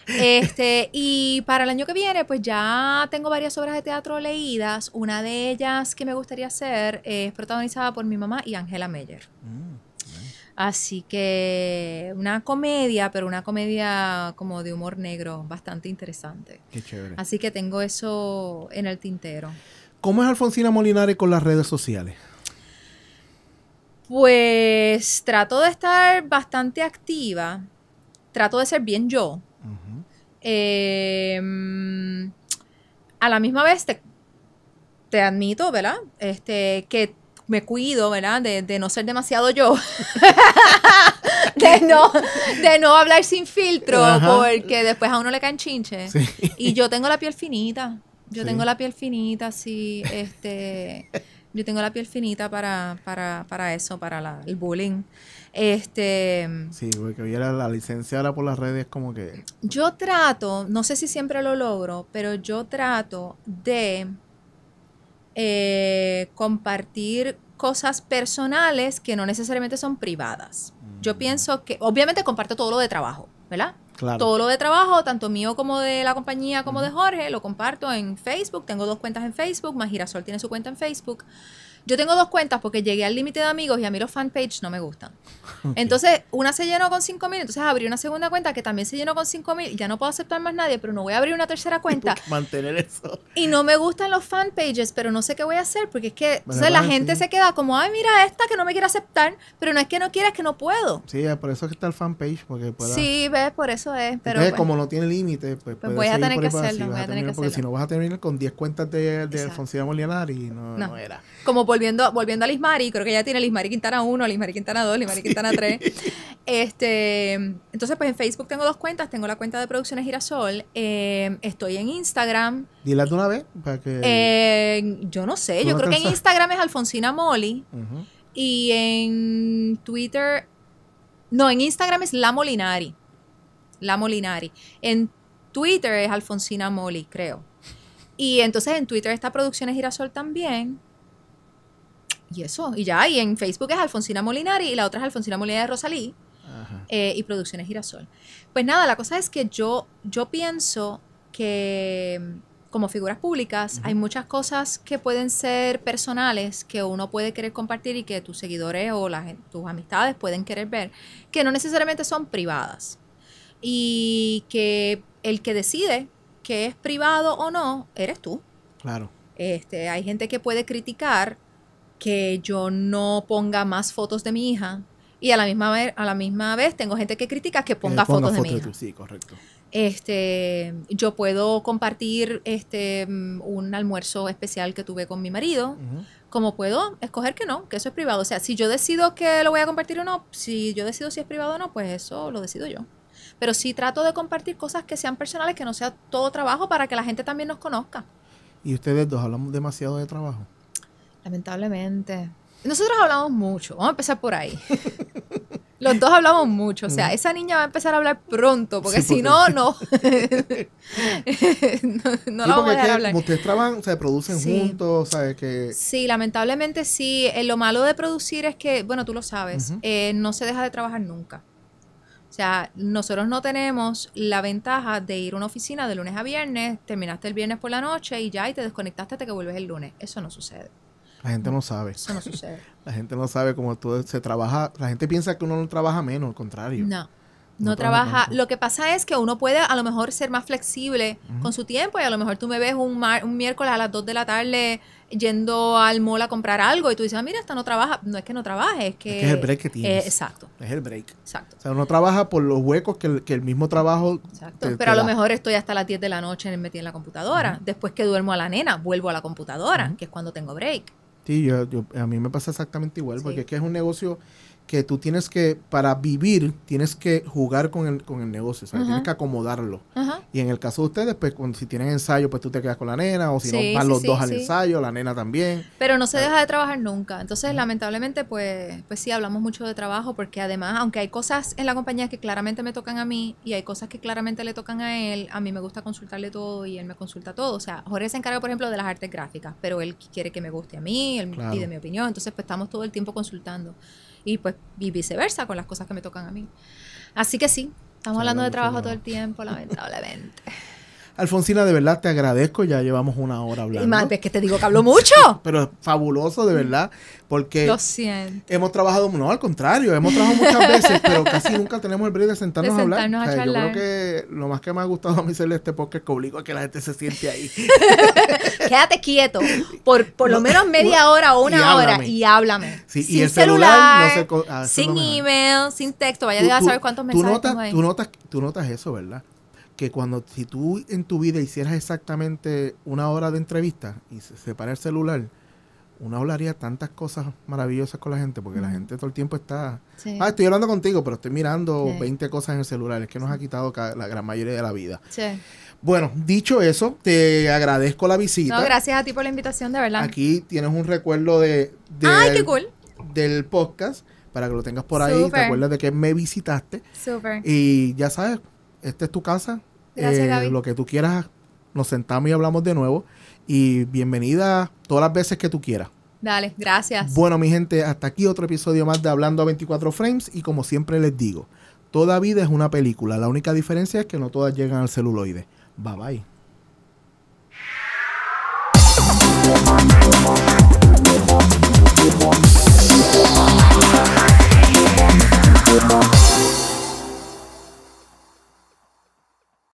Este, y para el año que viene, pues ya tengo varias obras de teatro leídas. Una de ellas que me gustaría hacer es protagonizada por mi mamá y Angela Meyer. Mm, Así que una comedia, pero una comedia como de humor negro, bastante interesante. Qué chévere. Así que tengo eso en el tintero. ¿Cómo es Alfonsina Molinari con las redes sociales? Pues trato de estar bastante activa, trato de ser bien yo. Em, a la misma vez te, admito, ¿verdad? Este, que me cuido, ¿verdad? De, no ser demasiado yo. de, no, de no hablar sin filtro, porque después a uno le caen chinches. Y yo tengo la piel finita. Yo tengo la piel finita, sí. Este. Yo tengo la piel finita para, eso, para el bullying. Este, sí, porque viera la licenciada por las redes como que... Yo trato, no sé si siempre lo logro, pero yo trato de eh, compartir cosas personales que no necesariamente son privadas. Yo mm. pienso que, obviamente comparto todo lo de trabajo, ¿verdad? Todo lo de trabajo, tanto mío como de la compañía como de Jorge, lo comparto en Facebook. Tengo dos cuentas en Facebook. Más Girasol tiene su cuenta en Facebook. Yo tengo dos cuentas porque llegué al límite de amigos y a mí los fanpage no me gustan. Entonces, una se llenó con 5 mil, entonces abrí una segunda cuenta que también se llenó con 5 mil. Ya no puedo aceptar más nadie, pero no voy a abrir una tercera cuenta. Mantener eso. Y no me gustan los fanpages, pero no sé qué voy a hacer porque es que la gente se queda como, ay, mira esta que no me quiere aceptar, pero no es que no quiera, es que no puedo. Sí, por eso que está el fanpage. Porque pueda... Sí, ves, por eso es. Pero como no tiene límite, pues, pues voy a tener que hacerlo. voy a tener que hacerlo porque si no vas a terminar con 10 cuentas de, de y no, era volviendo, volviendo a Lismari, creo que ya tiene Lismari Quintana 1, Lismari Quintana 2, Lismari Quintana 3. Este, entonces, pues en Facebook tengo dos cuentas. Tengo la cuenta de Producciones Girasol. Eh, estoy en Instagram. Dila de una vez para que... Eh, yo no sé. Yo creo que en Instagram es Alfonsina Moli. Y en Twitter... No, en Instagram es La Molinari. La Molinari. En Twitter es Alfonsina Moli, creo. Y entonces en Twitter está Producciones Girasol también y eso, y ya, y en Facebook es Alfonsina Molinari y la otra es Alfonsina Molinari de Rosalí eh, y Producciones Girasol. Pues nada, la cosa es que yo, yo pienso que mm, como figuras públicas hay muchas cosas que pueden ser personales que uno puede querer compartir y que tus seguidores o las, tus amistades pueden querer ver, que no necesariamente son privadas. Y que el que decide que es privado o no, eres tú. Claro. Este, hay gente que puede criticar que yo no ponga más fotos de mi hija y a la misma vez, a la misma vez tengo gente que critica que ponga, eh, fotos, de mi sí, correcto. Este, yo puedo compartir este mm, un almuerzo especial que tuve con mi marido, como puedo escoger que no, que eso es privado. O sea, si yo decido que lo voy a compartir o no, si yo decido si es privado o no, pues eso lo decido yo. Pero sí trato de compartir cosas que sean personales, que no sea todo trabajo, para que la gente también nos conozca. ¿Y ustedes dos hablamos demasiado de trabajo? Lamentablemente. Nosotros hablamos mucho, vamos a empezar por ahí. Los dos hablamos mucho, o sea, esa niña va a empezar a hablar pronto, porque si no, no. no, la vamos a dejar hablar. Ustedes trabajan, se producen juntos, Que... Sí, lamentablemente sí. Eh, lo malo de producir es que, bueno, tú lo sabes, eh, no se deja de trabajar nunca. O sea, nosotros no tenemos la ventaja de ir a una oficina de lunes a viernes, terminaste el viernes por la noche y ya, y te desconectaste hasta que vuelves el lunes. Eso no sucede. La gente no sabe. Eso no sucede. La gente no sabe cómo todo se trabaja. La gente piensa que uno no trabaja menos, al contrario. No. No, trabaja. Lo que pasa es que uno puede a lo mejor ser más flexible con su tiempo y a lo mejor tú me ves un, un miércoles a las 2 de la tarde yendo al mall a comprar algo y tú dices, ah, mira, esta no trabaja. No es que no trabaje, es que... Es, el break que eh, tienes. exacto. Es el break. Exacto. O sea, uno trabaja por los huecos que el, mismo trabajo... Exacto. Pero a lo mejor estoy hasta las 10 de la noche metida en la computadora. Después que duermo a la nena, vuelvo a la computadora, que es cuando tengo break. Sí, yo, a mí me pasa exactamente igual, porque es que es un negocio que tú tienes que, para vivir, tienes que jugar con el, con el negocio, ¿sabes? Tienes que acomodarlo. Y en el caso de ustedes, pues cuando, si tienen ensayo, pues tú te quedas con la nena, o si no, van los dos al ensayo, la nena también. Pero no se ah. deja de trabajar nunca. Entonces, lamentablemente, pues, pues sí, hablamos mucho de trabajo, porque además, aunque hay cosas en la compañía que claramente me tocan a mí y hay cosas que claramente le tocan a él, a mí me gusta consultarle todo y él me consulta todo. O sea, Jorge se encarga, por ejemplo, de las artes gráficas, pero él quiere que me guste a mí, él claro. pide mi opinión, entonces pues estamos todo el tiempo consultando y pues y viceversa con las cosas que me tocan a mí. Así que sí, estamos hablando de trabajo todo el tiempo, lamentablemente. Alfonsina, de verdad te agradezco, ya llevamos una hora hablando. Y más, es que te digo que hablo mucho. Pero es fabuloso, de verdad, porque lo siento. hemos trabajado, no, al contrario, hemos trabajado muchas veces, pero casi nunca tenemos el brillo de sentarnos, de sentarnos a hablar. yo creo que lo más que me ha gustado a mí ser este podcast que obligo a que la gente se siente ahí. Quédate quieto, por, por lo menos media hora o una hora y háblame. Sí, sin y el celular, no ah, sin email, sin texto, vaya a saber cuántos tú mensajes. Notas, tú, Notas, tú notas eso, ¿verdad? que cuando si tú en tu vida hicieras exactamente una hora de entrevista y se separa el celular, uno hablaría tantas cosas maravillosas con la gente, porque la gente todo el tiempo está, ah, estoy hablando contigo, pero estoy mirando 20 cosas en el celular, es que nos ha quitado la gran mayoría de la vida. Sí. Bueno, dicho eso, te agradezco la visita. No, gracias a ti por la invitación, de verdad. Aquí tienes un recuerdo de, del podcast para que lo tengas por ahí, te acuerdas de que me visitaste. Y ya sabes, esta es tu casa, eh, lo que tú quieras, nos sentamos y hablamos de nuevo. Y bienvenida todas las veces que tú quieras. Dale, gracias. Bueno, mi gente, hasta aquí otro episodio más de Hablando a 24 Frames. Y como siempre les digo, toda vida es una película. La única diferencia es que no todas llegan al celuloide. Bye bye.